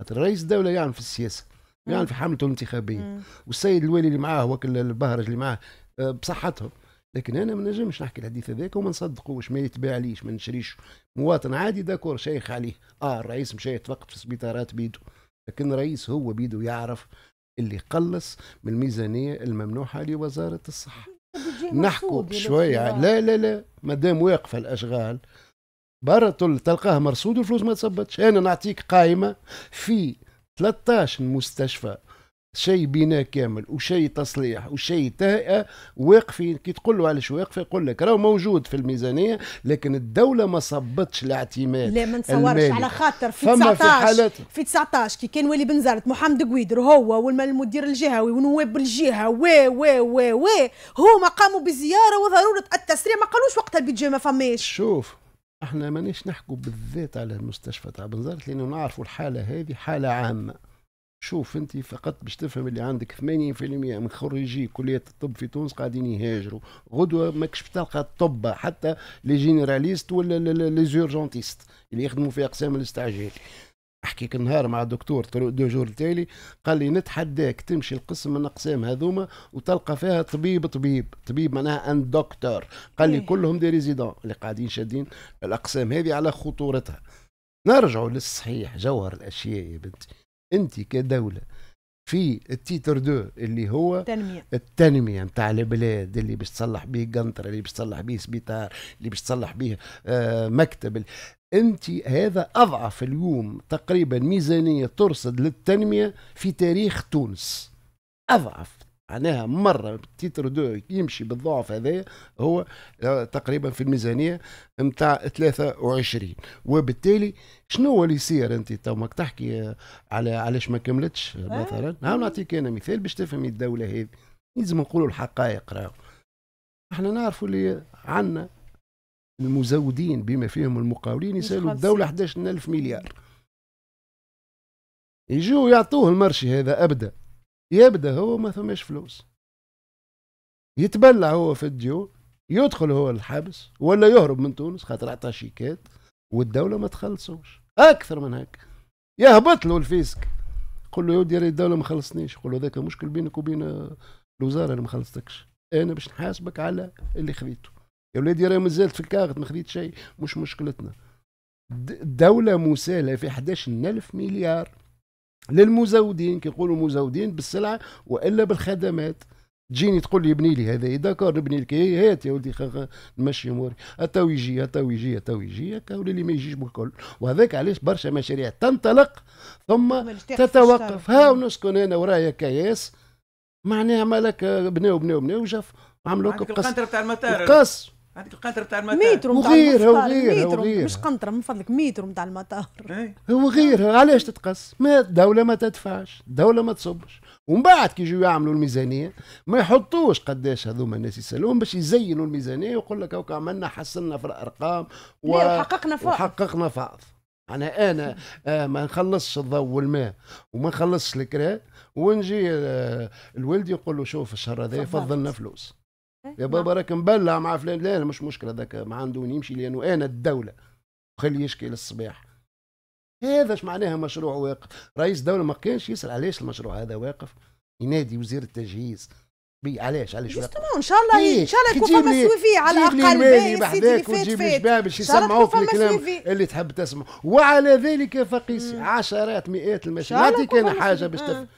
الرئيس رئيس الدولة يعني في السياسة يعني في حملته الانتخابيه والسيد الوالي اللي معاه هو البهرج اللي معاه آه، بصحتهم لكن انا ما نجمش نحكي الحديث هذاك وما نصدقوش ما يتباع ليش ما نشريش مواطن عادي داكور شيخ عليه اه الرئيس مشى يتفقد في السبيطارات بيدو لكن الرئيس هو بيدو يعرف اللي قلص من الميزانيه الممنوحه لوزاره الصحه نحكوا شويه لا لا لا ما دام واقفه الاشغال برا تلقاه مرصود والفلوس ما تثبتش انا نعطيك قائمه في 13 مستشفى شيء بناء كامل وشيء تصليح وشيء تهيئه واقفين كي تقول له علاش واقفه يقول لك راه موجود في الميزانيه لكن الدوله ما صبتش الاعتماد لا ما نصورش على خاطر في 19 في, حالات في 19 كي كان ولي بنزرت محمد قويدر هو والمدير الجهوي ونواب الجهه و و و و هما قاموا بزياره وضروره التسريع ما قالوش وقتها البيدجي ما فماش شوف احنا مانيش نحكوا بالذات على المستشفى تاع بنزرت لانه نعرفوا الحاله هذه حاله عامه شوف انت فقط باش تفهم اللي عندك 80% من خريجي كليه الطب في تونس قاعدين يهاجروا غدوه ماكش تلقى الطب حتى لي جينيراليست ولا لي زورجونتيست اللي يخدموا في اقسام الاستعجال حكيك نهار مع دكتور دو جور تالي قال لي نتحداك تمشي القسم من اقسام هذوما وتلقى فيها طبيب طبيب طبيب معناها ان دكتور قال لي إيه. كلهم دي ريزيدون اللي قاعدين شادين الاقسام هذه على خطورتها نرجعوا للصحيح جوهر الاشياء يا بنتي انت كدوله في التيتر دو اللي هو التنمية التنمية نتاع البلاد اللي باش تصلح به قنطرة اللي باش تصلح به سبيطار اللي باش تصلح به آه، مكتب انت هذا اضعف اليوم تقريبا ميزانيه ترصد للتنميه في تاريخ تونس اضعف معناها مره تيتر دو يمشي بالضعف هذا هو آه، تقريبا في الميزانيه نتاع 23 وبالتالي شنو هو اللي يصير انت تو ماك تحكي آه، على علاش ما كملتش آه. مثلا نعم نعطيك انا مثال باش تفهمي الدوله هذه لازم نقولوا الحقائق راهو احنا نعرفوا اللي عندنا المزودين بما فيهم المقاولين يسالوا الدوله 11000 مليار يجوا يعطوه المرشي هذا ابدا يبدا هو ما ثماش فلوس يتبلع هو في الديون يدخل هو الحبس ولا يهرب من تونس خاطر عطى شيكات والدوله ما تخلصوش اكثر من هيك يهبط له الفيسك يقول له يا ودي الدوله ما خلصنيش قول له ذاك مشكل بينك وبين الوزاره اللي ما خلصتكش انا باش نحاسبك على اللي خذيته يا ولادي راه مازالت في الكاغت ما خديت شيء مش مشكلتنا الدولة مساهلة في 11000 مليار للمزودين كيقولوا مزودين بالسلعة وإلا بالخدمات تجيني تقول لي ابني لي هذا إيه؟ داكور نبني لك إيه؟ هات يا ولدي نمشي اموري هتا ويجي هتا ويجي هتا ويجي هكا ولا اللي ما يجيش بالكل وهذاك علاش برشا مشاريع تنطلق ثم تتوقف ها ونسكن انا ورايا كياس معناها مالك بناو بناو بناو وجف عملوك قص المطار قص هذيك القطر تاع المطار مترو نتاع وغيرها وغيرها وغيرها مش قنطره من فضلك مترو نتاع المطار إيه. وغيرها علاش تتقص؟ ما الدوله ما تدفعش، الدوله ما تصبش، ومن بعد كي يجوا يعملوا الميزانيه ما يحطوش قداش هذوما الناس يسالوهم باش يزينوا الميزانيه ويقول لك هاكا عملنا حسنا في الارقام و... وحققنا فائض وحققنا فائض انا انا آه ما نخلصش الضوء والماء وما نخلصش الكراء ونجي آه الولد يقول له شوف الشهر هذا فضلنا فلوس إيه، يا نعم. بابا راك مبلع مع فلان لا مش مشكله ذاك ما عنده يمشي لانه انا الدوله وخليه يشكي للصباح هذا اش معناها مشروع واقف رئيس دوله ما كانش يسال علاش المشروع هذا واقف ينادي وزير التجهيز بي علاش علاش ان شاء الله ان إيه، شاء الله يكون فما سويفي على الاقل باهي بحذاك وتجيب الشباب باش يسمعوك الكلام اللي تحب تسمع وعلى ذلك فقيس عشرات مئات المشاريع انا حاجه باش آه. تفهم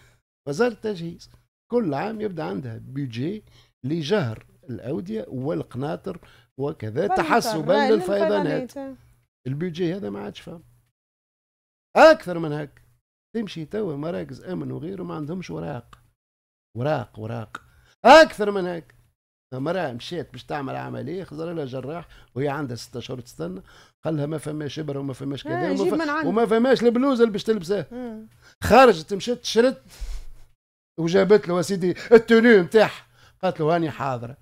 وزاره التجهيز كل عام يبدا عندها بيجي لجهر الاوديه والقناطر وكذا تحسبا للفيضانات البيجي هذا ما عادش فهم اكثر من هك تمشي توا مراكز امن وغيره ما عندهمش وراق وراق وراق اكثر من هك مرأة مشات باش تعمل عملية خزر لها جراح وهي عندها ستة أشهر تستنى قال لها ما فماش إبرة وما فماش كذا وما, ف... وما فماش البلوزة اللي باش تلبسها خرجت مشيت شرت وجابت له سيدي التوني نتاعها قالت له هاني حاضرة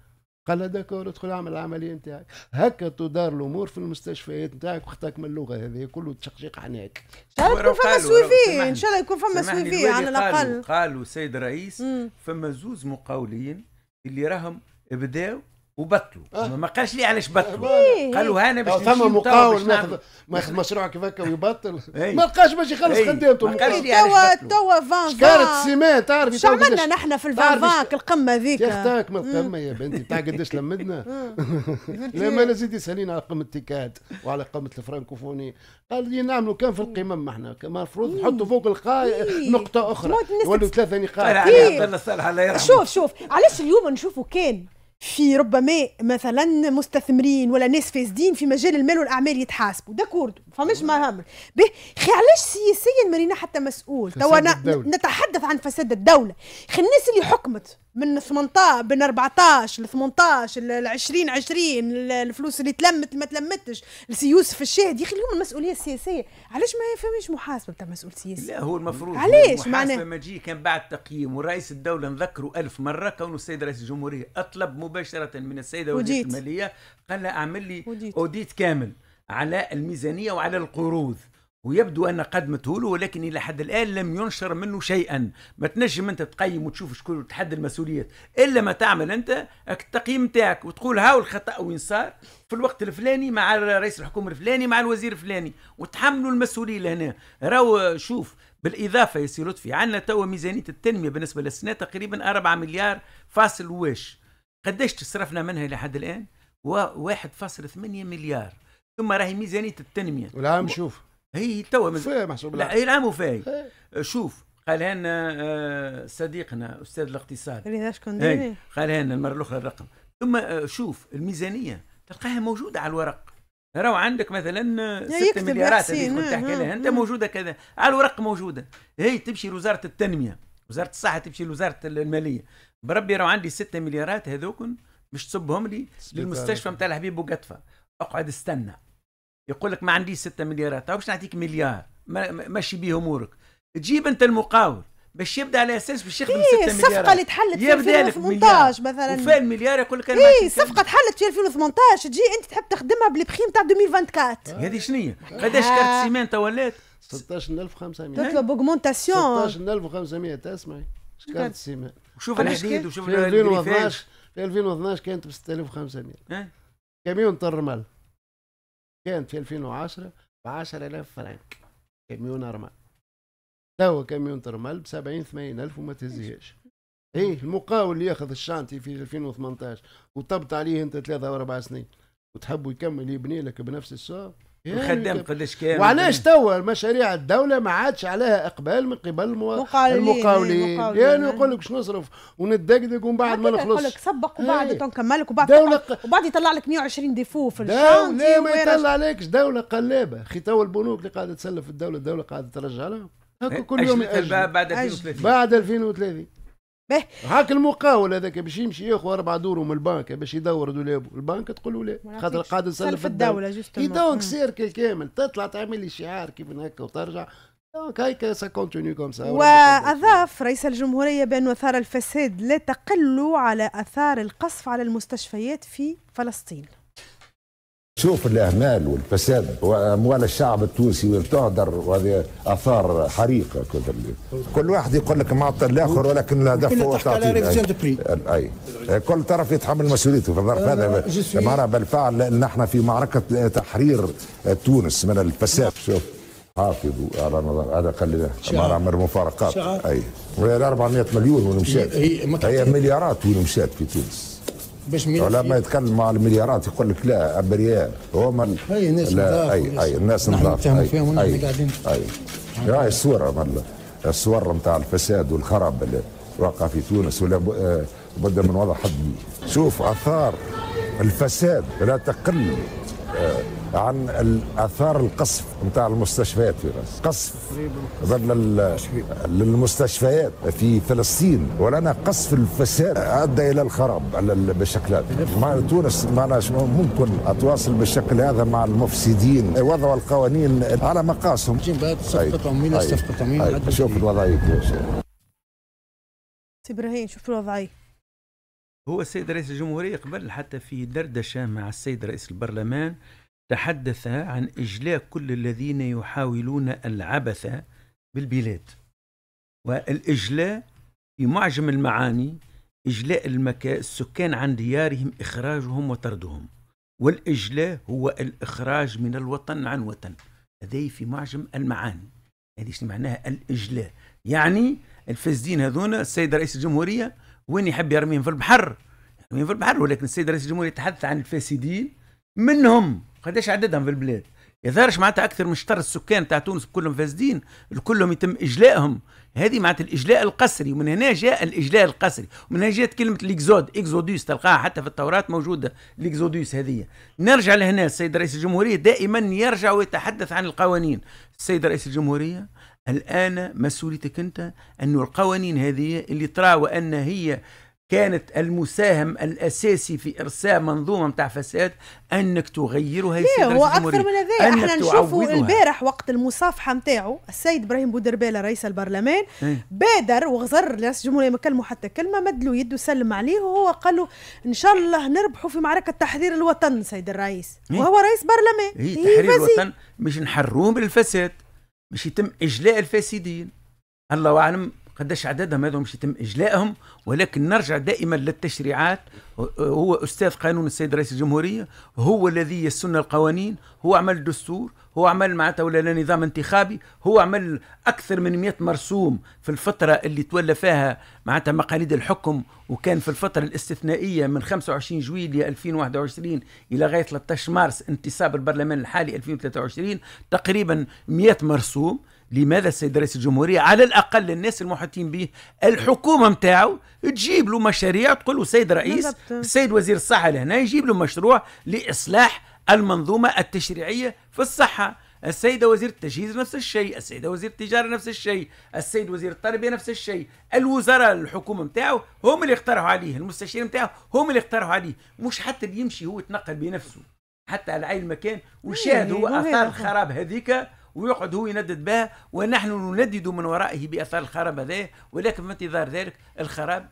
قال له داك ادخل اعمل العمليه نتاعك هكا تدار الامور في المستشفيات نتاعك وقتك من اللغه هذه كله تشقشق عناك ان شاء الله يكون فما سويفي ان شاء الله يكون فما سويفي على الاقل قالوا السيد الرئيس فما زوز مقاولين اللي راهم بداو وبطلوا أه؟ ما قالش لي علاش بطلوا قالوا هانا باش ثم مقاول ما ياخذ مشروع هكا ويبطل ما لقاش باش يخلص خدمته ما قالش لي علاش توا توا فان شكارة سيمان تعرف شو عملنا نحن في الفان فانك القمة ذيك يا اختك من القمة يا بنتي تاع قداش لمدنا [laughs] لا ما انا زيد يسالين على قمة تيكات وعلى قمة الفرنكوفوني قال لي نعملوا كان في القمم احنا المفروض نحطوا فوق القاية نقطة أخرى ولو ثلاثة نقاط شوف شوف علاش اليوم نشوفوا كان في ربما مثلا مستثمرين ولا ناس فاسدين في مجال المال والاعمال يتحاسبوا داكورد فماش مهم به خي علاش سياسيا مرينا حتى مسؤول توا نتحدث عن فساد الدوله خي الناس اللي حكمت من 18 من 14 ل 18 ل 20 20 الفلوس اللي تلمت ما تلمتش لسي يوسف الشاهد يا اخي اللي هما المسؤوليه السياسيه علاش ما فماش محاسبه بتاع مسؤول سياسي لا هو المفروض علاش المحاسبه ما تجي كان بعد تقييم ورئيس الدوله نذكره ألف مره كونه السيد رئيس الجمهوريه اطلب مباشره من السيده وزيره الماليه قال لها اعمل لي اوديت كامل على الميزانيه وعلى القروض ويبدو أن قدمته له ولكن إلى حد الآن لم ينشر منه شيئا ما تنجم أنت تقيم وتشوف شكون وتحدد المسؤوليات إلا ما تعمل أنت التقييم نتاعك وتقول هاو الخطأ وين صار في الوقت الفلاني مع رئيس الحكومة الفلاني مع الوزير الفلاني وتحملوا المسؤولية لهنا راهو شوف بالإضافة يا سي لطفي عندنا توا ميزانية التنمية بالنسبة للسنة تقريبا 4 مليار فاصل واش قداش تصرفنا منها إلى حد الآن و 1.8 مليار ثم راهي ميزانية التنمية والعام شوف هي توا وفاء محسوب لا العام إيه، وفاي إيه. شوف قال لنا آه، صديقنا استاذ الاقتصاد قال لنا المره الاخرى الرقم ثم آه، شوف الميزانيه تلقاها موجوده على الورق راهو عندك مثلا 6 آه، مليارات اللي كنت تحكي لها انت موجوده كذا على الورق موجوده هي تمشي لوزاره التنميه وزاره الصحه تمشي لوزاره الماليه بربي راهو عندي 6 مليارات هذوكن مش تصبهم لي للمستشفى نتاع الحبيب بوقطفه اقعد استنى يقول لك ما عنديش 6 مليارات باش نعطيك مليار ماشي بيه امورك تجيب انت المقاول باش يبدا على اساس باش يخدم 6 مليار الصفقه اللي تحلت في 2018 مثلا وفين مليار يقول لك انا اي صفقه تحلت في 2018 تجي انت تحب تخدمها بالبخيم تاع 2024 هذه شنو هي؟ قداش كارت آه. سيمان تو ولات؟ 16500 تطلب اوغمونتاسيون 16500 تسمعي كارت سيمان وشوف الحديد وشوف في 2012 في 2012 كانت ب 6500 كاميون تاع الرمال كان في 2010 ب 10000 فرنك كاميون ارمل توا كاميون ترمال ب 70 80000 وما تهزهاش ايه المقاول اللي ياخذ الشانتي في 2018 وطبط عليه انت ثلاثة او اربع سنين وتحبوا يكمل يبني لك بنفس السوق الخدام قداش كان وعلاش توا مشاريع الدوله ما عادش عليها اقبال من قبل المقاولين المقاولين لانه يعني يقول لك شنو نصرف وندقدق ومن بعد ما نخلص يقول لك سبق وبعد إيه. تنكملك وبعد ق... وبعد يطلع لك 120 ديفو في الشهر لا ما يطلع عليكش دوله قلابه خي توا البنوك اللي قاعده تسلف الدوله الدوله قاعده ترجع لهم إيه. كل يوم بعد 2030 بعد 2030 هاك المقاول هذاك باش يمشي ياخذ اربع دور من البنك باش يدور دولابه البنك تقول له لا خاطر قاعد نسلف الدوله جوستومون دونك سيركل كامل تطلع تعمل لي شعار كيف هكا وترجع دونك هيك سا كونتينيو كوم سا واضاف رئيس الجمهوريه بان اثار الفساد لا تقل على اثار القصف على المستشفيات في فلسطين شوف الاهمال والفساد واموال الشعب التونسي تهدر وهذه اثار حريقه كذا كل واحد يقول لك معطى الاخر ولكن الهدف هو تعطيل اي كل طرف يتحمل مسؤوليته في الظرف هذا معناها بالفعل نحن في معركه تحرير تونس من الفساد شوف حافظوا على نظر هذا قال معناها من مفارقات اي 400 مليون وين مشات هي مليارات وين مشات في تونس باش ولا ما يتكلم مع المليارات يقول لك لا ابرياء هما ال... اي ناس لا اي اي الناس نضاف اي فيهم اي قاعدين اي راهي الصوره الصور نتاع الفساد والخراب اللي واقع في تونس ولا آه، بد من وضع حد شوف اثار الفساد لا تقل آه، عن اثار القصف نتاع المستشفيات في غزه قصف ضد للمستشفيات في فلسطين ولنا قصف الفساد ادى الى الخراب بشكل هذا مع تونس معنا ممكن اتواصل بالشكل هذا مع المفسدين وضعوا القوانين على مقاسهم صفقه مين طيب، طيب. صفقه مين طيب، شوف الوضعيه كيفاش سي ابراهيم شوف الوضعيه هو السيد رئيس الجمهورية قبل حتى في دردشة مع السيد رئيس البرلمان تحدث عن إجلاء كل الذين يحاولون العبث بالبلاد والإجلاء في معجم المعاني إجلاء المكا السكان عن ديارهم إخراجهم وطردهم والإجلاء هو الإخراج من الوطن عن وطن هذه في معجم المعاني هذه معناها الإجلاء يعني الفاسدين هذونا السيد رئيس الجمهورية وين يحب يرميهم في البحر يرميهم في البحر ولكن السيد رئيس الجمهورية يتحدث عن الفاسدين منهم قداش عددهم في البلاد يظهرش معناتها اكثر من شطر السكان تاع تونس كلهم فاسدين كلهم يتم اجلائهم هذه معناتها الاجلاء القسري ومن هنا جاء الاجلاء القسري ومن هنا جاءت كلمه الاكزود اكزودوس تلقاها حتى في التوراه موجوده الاكزودوس هذه نرجع لهنا السيد رئيس الجمهوريه دائما يرجع ويتحدث عن القوانين السيد رئيس الجمهوريه الآن مسؤوليتك أنت انه القوانين هذه اللي ترى وأن هي كانت المساهم الاساسي في ارساء منظومه نتاع فساد انك تغيرها إيه، يا هو اكثر من هذا احنا نشوفوا البارح وقت المصافحه نتاعو السيد ابراهيم بودرباله رئيس البرلمان ايه؟ بادر وغزر رئيس الجمهوريه ما كلموا حتى كلمه مد له يده سلم عليه وهو قال له ان شاء الله نربحوا في معركه تحرير الوطن سيد الرئيس ايه؟ وهو رئيس برلمان ايه, إيه، تحرير الوطن مش نحروه بالفساد باش يتم اجلاء الفاسدين الله اعلم قداش عددهم هذا مش يتم اجلائهم ولكن نرجع دائما للتشريعات هو استاذ قانون السيد رئيس الجمهوريه هو الذي يسن القوانين هو عمل دستور هو عمل معناتها ولا نظام انتخابي هو عمل اكثر من 100 مرسوم في الفتره اللي تولى فيها معناتها مقاليد الحكم وكان في الفتره الاستثنائيه من 25 جويلية 2021 الى غايه 13 مارس انتصاب البرلمان الحالي 2023 تقريبا 100 مرسوم لماذا السيد رئيس الجمهورية على الأقل الناس المحيطين به الحكومة متاعه تجيب له مشاريع تقول له سيد رئيس السيد وزير الصحة لهنا يجيب له مشروع لإصلاح المنظومة التشريعية في الصحة السيدة وزير التجهيز نفس الشيء السيدة وزير التجارة نفس الشيء السيد وزير التربية نفس الشيء الوزراء الحكومة متاعه هم اللي اقترحوا عليه المستشارين متاعه هم اللي اقترحوا عليه مش حتى اللي يمشي هو يتنقل بنفسه حتى على عين المكان ويشاهد هو اثار الخراب هذيك ويقعد هو يندد بها ونحن نندد من ورائه باثار الخراب هذا ولكن في انتظار ذلك الخراب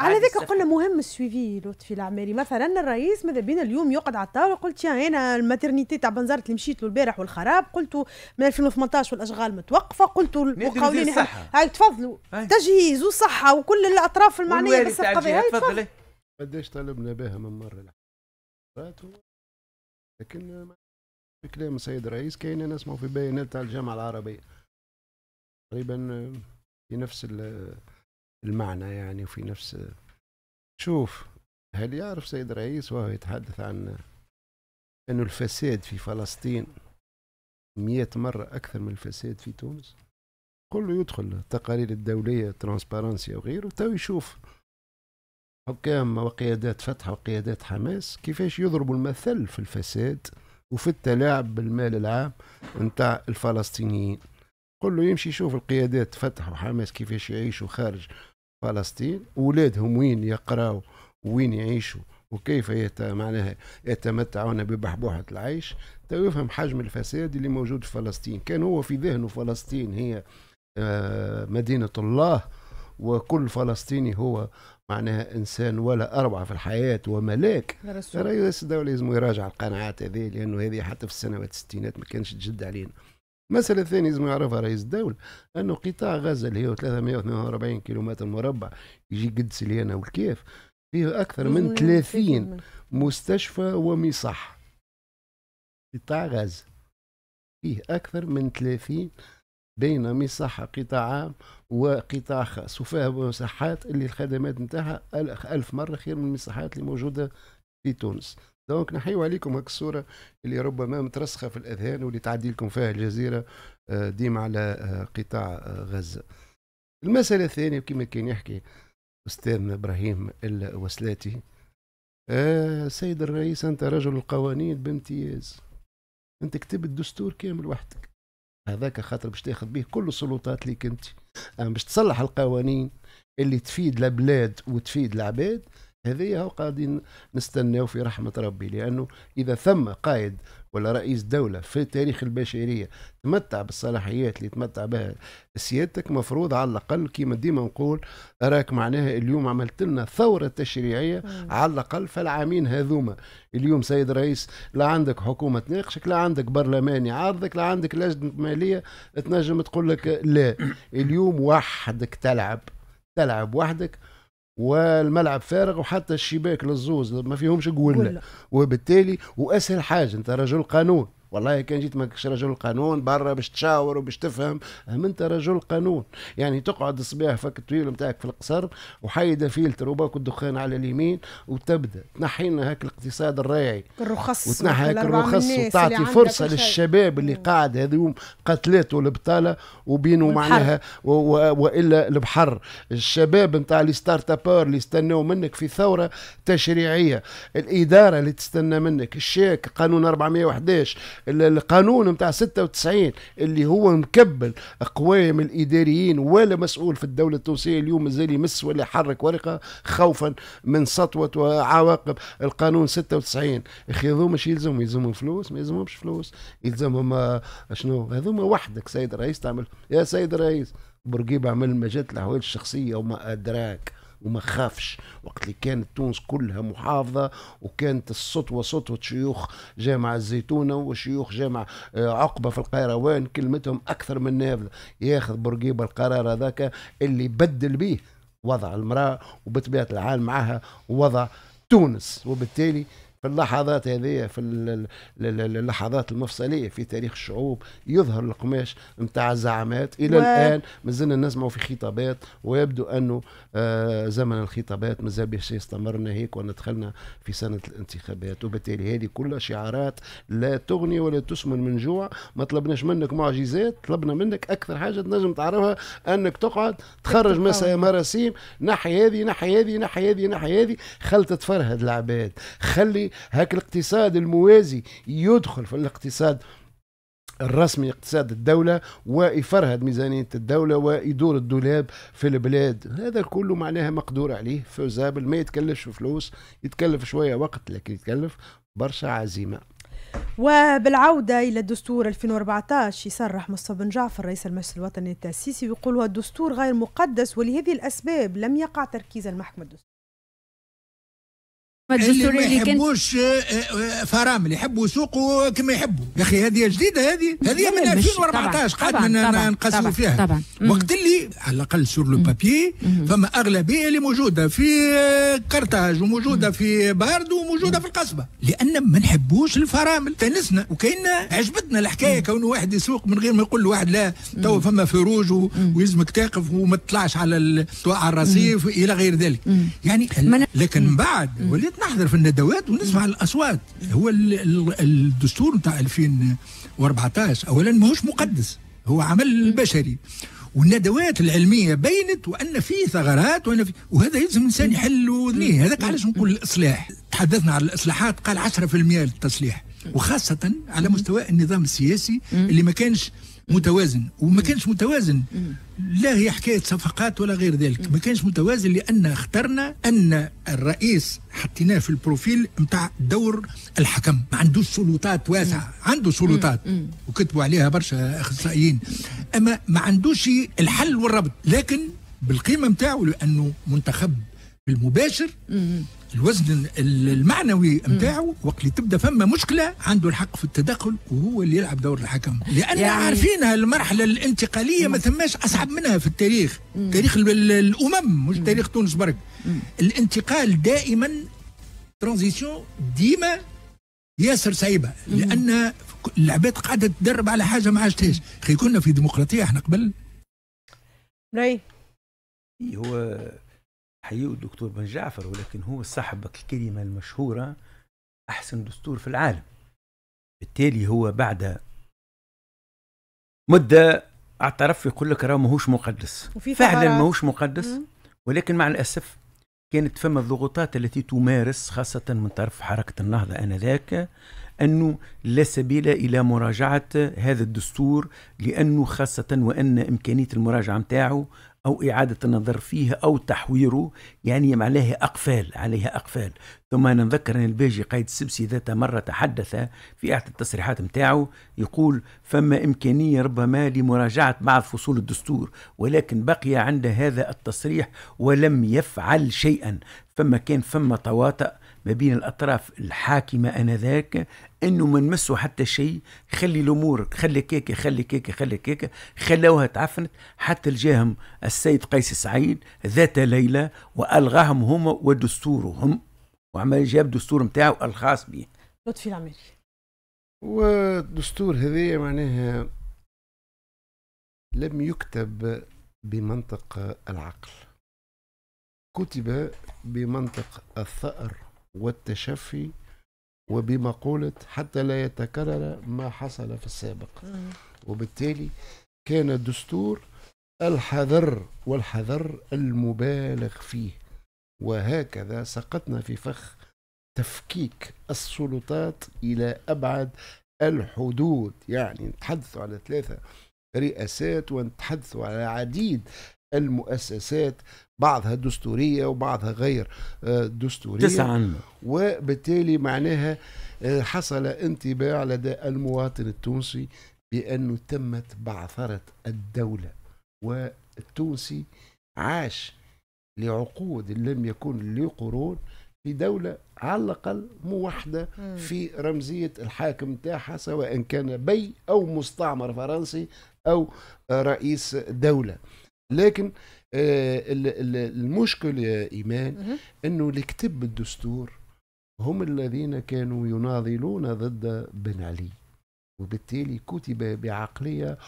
على ذلك قلنا مهم السويفي لطفي العماري مثلا الرئيس ماذا بينا اليوم يقعد على الطاوله قلت يا انا الماترنيتي تاع بنزرت اللي مشيت له البارح والخراب قلت من 2018 والاشغال متوقفه قلت المقاولين هاي تفضلوا تجهيز وصحه وكل الاطراف المعنيه بس القضيه تفضل قداش طلبنا بها من مره لكن كلام السيد الرئيس كاين انا في بيانات تاع الجامعه العربيه تقريبا آه، في نفس آه، المعنى يعني وفي نفس آه، شوف هل يعرف سيد الرئيس وهو يتحدث عن أن الفساد في فلسطين مية مرة أكثر من الفساد في تونس كله يدخل التقارير الدولية ترانسبارنسي وغيره تو يشوف حكام وقيادات فتح وقيادات حماس كيفاش يضربوا المثل في الفساد وفي التلاعب بالمال العام نتاع الفلسطينيين كله له يمشي يشوف القيادات فتح وحماس كيفاش يعيشوا خارج فلسطين اولادهم وين يقراوا وين يعيشوا وكيف يت... معناها يتمتعون ببحبوحة العيش تو يفهم حجم الفساد اللي موجود في فلسطين كان هو في ذهنه فلسطين هي آه، مدينة الله وكل فلسطيني هو معناها انسان ولا اربعه في الحياه وملاك رئيس الدوله لازم يراجع القناعات هذه لانه هذه حتى في السنوات الستينات ما كانش تجد علينا المسألة الثانية لازم يعرفها رئيس الدولة أنه قطاع غزة اللي هو 342 كيلومتر مربع يجي قد سليانة والكيف فيه أكثر من 30 مستشفى ومصح قطاع غزة فيه أكثر من 30 بين مساحة قطاع عام وقطاع خاص وفيها مساحات اللي الخدمات نتاعها ألف مرة خير من المساحات اللي موجودة في تونس دونك نحيو عليكم هاك الصورة اللي ربما مترسخة في الأذهان واللي تعدي لكم فيها الجزيرة آه، ديما على آه، قطاع آه، غزة المسألة الثانية كما كان يحكي أستاذنا إبراهيم الوسلاتي آه سيد الرئيس أنت رجل القوانين بامتياز أنت كتبت الدستور كامل وحدك هذاك خاطر باش تاخذ به كل السلطات ليك انت آه، باش تصلح القوانين اللي تفيد البلاد وتفيد العباد هذه هو قاعدين نستناو في رحمة ربي لأنه إذا ثم قائد ولا رئيس دولة في تاريخ البشرية تمتع بالصلاحيات اللي تمتع بها سيادتك مفروض على الأقل كما ديما نقول راك معناها اليوم عملت لنا ثورة تشريعية مم. على الأقل في العامين هذوما اليوم سيد رئيس لا عندك حكومة تناقشك لا عندك برلمان يعارضك لا عندك لجنة مالية تنجم تقول لك لا اليوم وحدك تلعب تلعب وحدك والملعب فارغ وحتى الشباك للزوز ما فيهمش قولة وبالتالي واسهل حاجه انت رجل قانون والله كان جيت ماكش رجل قانون برا باش تشاور وباش تفهم هم انت رجل قانون يعني تقعد الصباح فك الطويل نتاعك في القصر وحيد فيلتر وباك الدخان على اليمين وتبدا تنحي لنا هاك الاقتصاد الريعي الرخص وتنحي هاك الرخص وتعطي فرصه للشباب اللي قاعد هذوم قتلات البطاله وبينه معناها والا البحر الشباب نتاع لي ستارت ابور اللي استناو منك في ثوره تشريعيه الاداره اللي تستنى منك الشيك قانون 411 القانون نتاع 96 اللي هو مكبل قوائم الاداريين ولا مسؤول في الدوله التونسيه اليوم مازال يمس ولا يحرك ورقه خوفا من سطوه وعواقب القانون 96 اخي هذوما مش يلزمهم يلزمهم فلوس ما يلزمهمش فلوس يلزمهم آه، شنو هذوما وحدك سيد الرئيس تعمل يا سيد الرئيس بورقيبه عمل ما جات الاحوال الشخصيه وما ادراك وما خافش وقت اللي كانت تونس كلها محافظه وكانت السطوه سطوه شيوخ جامع الزيتونه وشيوخ جامع آه، عقبه في القيروان كلمتهم اكثر من نافذه ياخذ بورقيبه القرار هذاك اللي بدل به وضع المراه وبطبيعه الحال معها وضع تونس وبالتالي في اللحظات هذه في اللحظات المفصليه في تاريخ الشعوب يظهر القماش نتاع الزعامات الى و... الان مازلنا نسمعوا في خطابات ويبدو انه آه، زمن الخطابات مازال باش يستمر هيك وندخلنا في سنه الانتخابات وبالتالي هذه كلها شعارات لا تغني ولا تسمن من جوع ما طلبناش منك معجزات طلبنا منك اكثر حاجه تنجم تعرفها انك تقعد تخرج مراسيم نحي هذه نحي هذه نحي هذه نحي هذه خل تتفرهد العباد خلي هاك الاقتصاد الموازي يدخل في الاقتصاد الرسمي اقتصاد الدولة ويفرهد ميزانية الدولة ويدور الدولاب في البلاد هذا كله معناها مقدور عليه فوزابل ما يتكلفش فلوس يتكلف شوية وقت لكن يتكلف برشا عزيمة وبالعودة إلى الدستور 2014 يصرح مصطفى بن جعفر رئيس المجلس الوطني التأسيسي ويقول هو الدستور غير مقدس ولهذه الأسباب لم يقع تركيز المحكمة الدستورية اللي ما يحبوش آه، آه، فرامل يحبوا يسوقوا كما يحبوا يا اخي هذه جديده هذه هذه من 2014 قعدنا نقسموا فيها طبعًا. وقت اللي على الاقل سور لو بابي فما اغلبيه اللي موجوده في قرطاج آه، وموجوده في بارد وموجوده في القصبه لان ما نحبوش الفرامل تنسنا وكاين عجبتنا الحكايه كون واحد يسوق من غير ما يقول لواحد لا تو فما فروج ويلزمك تقف وما تطلعش على على الرصيف الى غير ذلك يعني لكن بعد وليت نحضر في الندوات ونسمع الاصوات هو الدستور نتاع 2014 اولا ماهوش مقدس هو عمل بشري والندوات العلميه بينت وان فيه ثغرات وان فيه وهذا يلزم الانسان يحل وذنيه هذاك علاش نقول الاصلاح تحدثنا عن الاصلاحات قال 10% للتصليح وخاصه على مستوى النظام السياسي اللي ما كانش متوازن وما كانش متوازن لا هي حكايه صفقات ولا غير ذلك ما كانش متوازن لان اخترنا ان الرئيس حطيناه في البروفيل نتاع دور الحكم ما عندوش سلطات واسعه عنده سلطات وكتبوا عليها برشا اخصائيين اما ما عندوش الحل والربط لكن بالقيمه نتاعو لانه منتخب بالمباشر الوزن المعنوي نتاعو وقت اللي تبدا فما مشكله عنده الحق في التدخل وهو اللي يلعب دور الحكم لان يعني عارفين المرحله الانتقاليه ما ثماش اصعب منها في التاريخ مم. تاريخ الامم مش تاريخ تونس برك الانتقال دائما ترانزيسيون ديما ياسر صعيبه لان العباد قاعده تدرب على حاجه ما عشتهاش خي كنا في ديمقراطيه احنا قبل راي هو حيو الدكتور بن جعفر ولكن هو صاحب الكلمة المشهورة أحسن دستور في العالم بالتالي هو بعد مدة اعترف يقول لك راه ماهوش مقدس وفي فعلا ماهوش مقدس ولكن مع الأسف كانت فما الضغوطات التي تمارس خاصة من طرف حركة النهضة آنذاك أنه لا سبيل إلى مراجعة هذا الدستور لأنه خاصة وأن إمكانية المراجعة متاعه أو إعادة النظر فيه أو تحويره يعني عليه أقفال عليها أقفال ثم نذكر أن الباجي قايد السبسي ذات مرة تحدث في أحد التصريحات متاعه يقول فما إمكانية ربما لمراجعة بعض فصول الدستور ولكن بقي عند هذا التصريح ولم يفعل شيئا فما كان فما تواطئ ما بين الأطراف الحاكمة أنذاك انه ما نمسوا حتى شيء خلي الامور خلي كيكه خلي كيكه خلي كيكه خلوها تعفنت حتى الجاهم السيد قيس سعيد ذات ليله والغاهم هما ودستورهم وعمل جاب دستور نتاعو الخاص به لطفي العميري والدستور هذايا معناها لم يكتب بمنطق العقل كتب بمنطق الثأر والتشفي وبمقولة حتى لا يتكرر ما حصل في السابق وبالتالي كان الدستور الحذر والحذر المبالغ فيه وهكذا سقطنا في فخ تفكيك السلطات إلى أبعد الحدود يعني نتحدث على ثلاثة رئاسات ونتحدث على عديد المؤسسات بعضها دستورية وبعضها غير آه، دستورية تسعة وبالتالي معناها آه، حصل انطباع لدى المواطن التونسي بأنه تمت بعثرة الدولة والتونسي عاش لعقود لم يكن لقرون في دولة على الأقل موحدة في رمزية الحاكم تاعها سواء كان بي أو مستعمر فرنسي أو رئيس دولة لكن آه، المشكل يا إيمان أنه اللي كتب الدستور هم الذين كانوا يناضلون ضد بن علي وبالتالي كتب بعقلية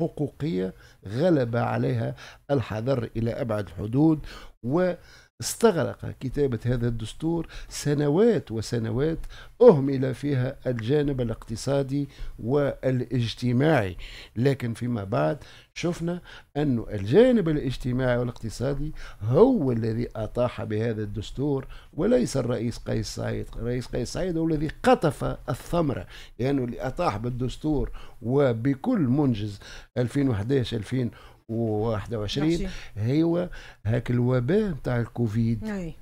حقوقية غلب عليها الحذر إلى أبعد الحدود و استغرق كتابة هذا الدستور سنوات وسنوات أهمل فيها الجانب الاقتصادي والاجتماعي لكن فيما بعد شفنا أن الجانب الاجتماعي والاقتصادي هو الذي أطاح بهذا الدستور وليس الرئيس قيس سعيد الرئيس قيس سعيد هو الذي قطف الثمرة لأنه يعني اللي أطاح بالدستور وبكل منجز 2011 2000 2021 هو هاك الوباء نتاع الكوفيد أي.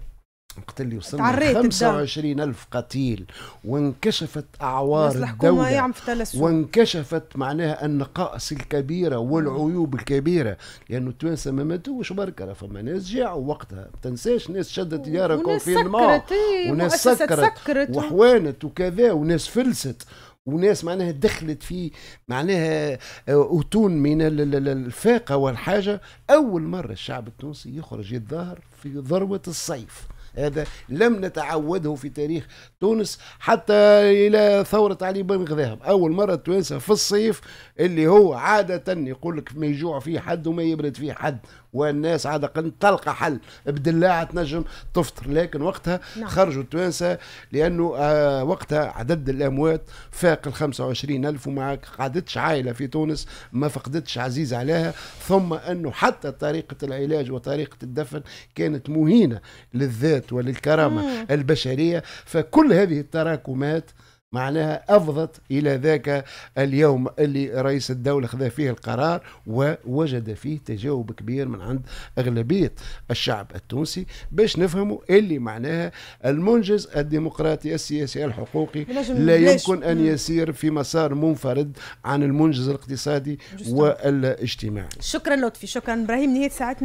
قتل اللي وصلنا 25 ألف قتيل وانكشفت أعوار الدولة وانكشفت معناها النقائص الكبيرة والعيوب الكبيرة لأنه التوانسة ما ماتوش بركة فما ناس جاعوا وقتها ما تنساش ناس شدت ديارها كونفينمون إيه، وناس سكرت, سكرت وحوانت وكذا وناس فلست وناس معناها دخلت في معناها آه، أتون من الفاقة والحاجة أول مرة الشعب التونسي يخرج يتظاهر في ذروة الصيف هذا لم نتعوده في تاريخ تونس حتى الى ثوره علي بن غذاب اول مره التوانسه في الصيف اللي هو عاده يقول لك ما يجوع فيه حد وما يبرد فيه حد والناس عاد تلقى حل بدلاعه تنجم تفطر لكن وقتها نعم. خرجوا التوانسه لانه آه وقتها عدد الاموات فاق ال 25 الف وما قعدتش عائله في تونس ما فقدتش عزيز عليها ثم انه حتى طريقه العلاج وطريقه الدفن كانت مهينه للذات وللكرامه مم. البشريه فكل هذه التراكمات معناها افضت الى ذاك اليوم اللي رئيس الدوله خذا فيه القرار ووجد فيه تجاوب كبير من عند اغلبيه الشعب التونسي باش نفهموا اللي معناها المنجز الديمقراطي السياسي الحقوقي لا يمكن ان يسير في مسار منفرد عن المنجز الاقتصادي والاجتماعي شكرا لطفي شكرا ابراهيم نهايه ساعتنا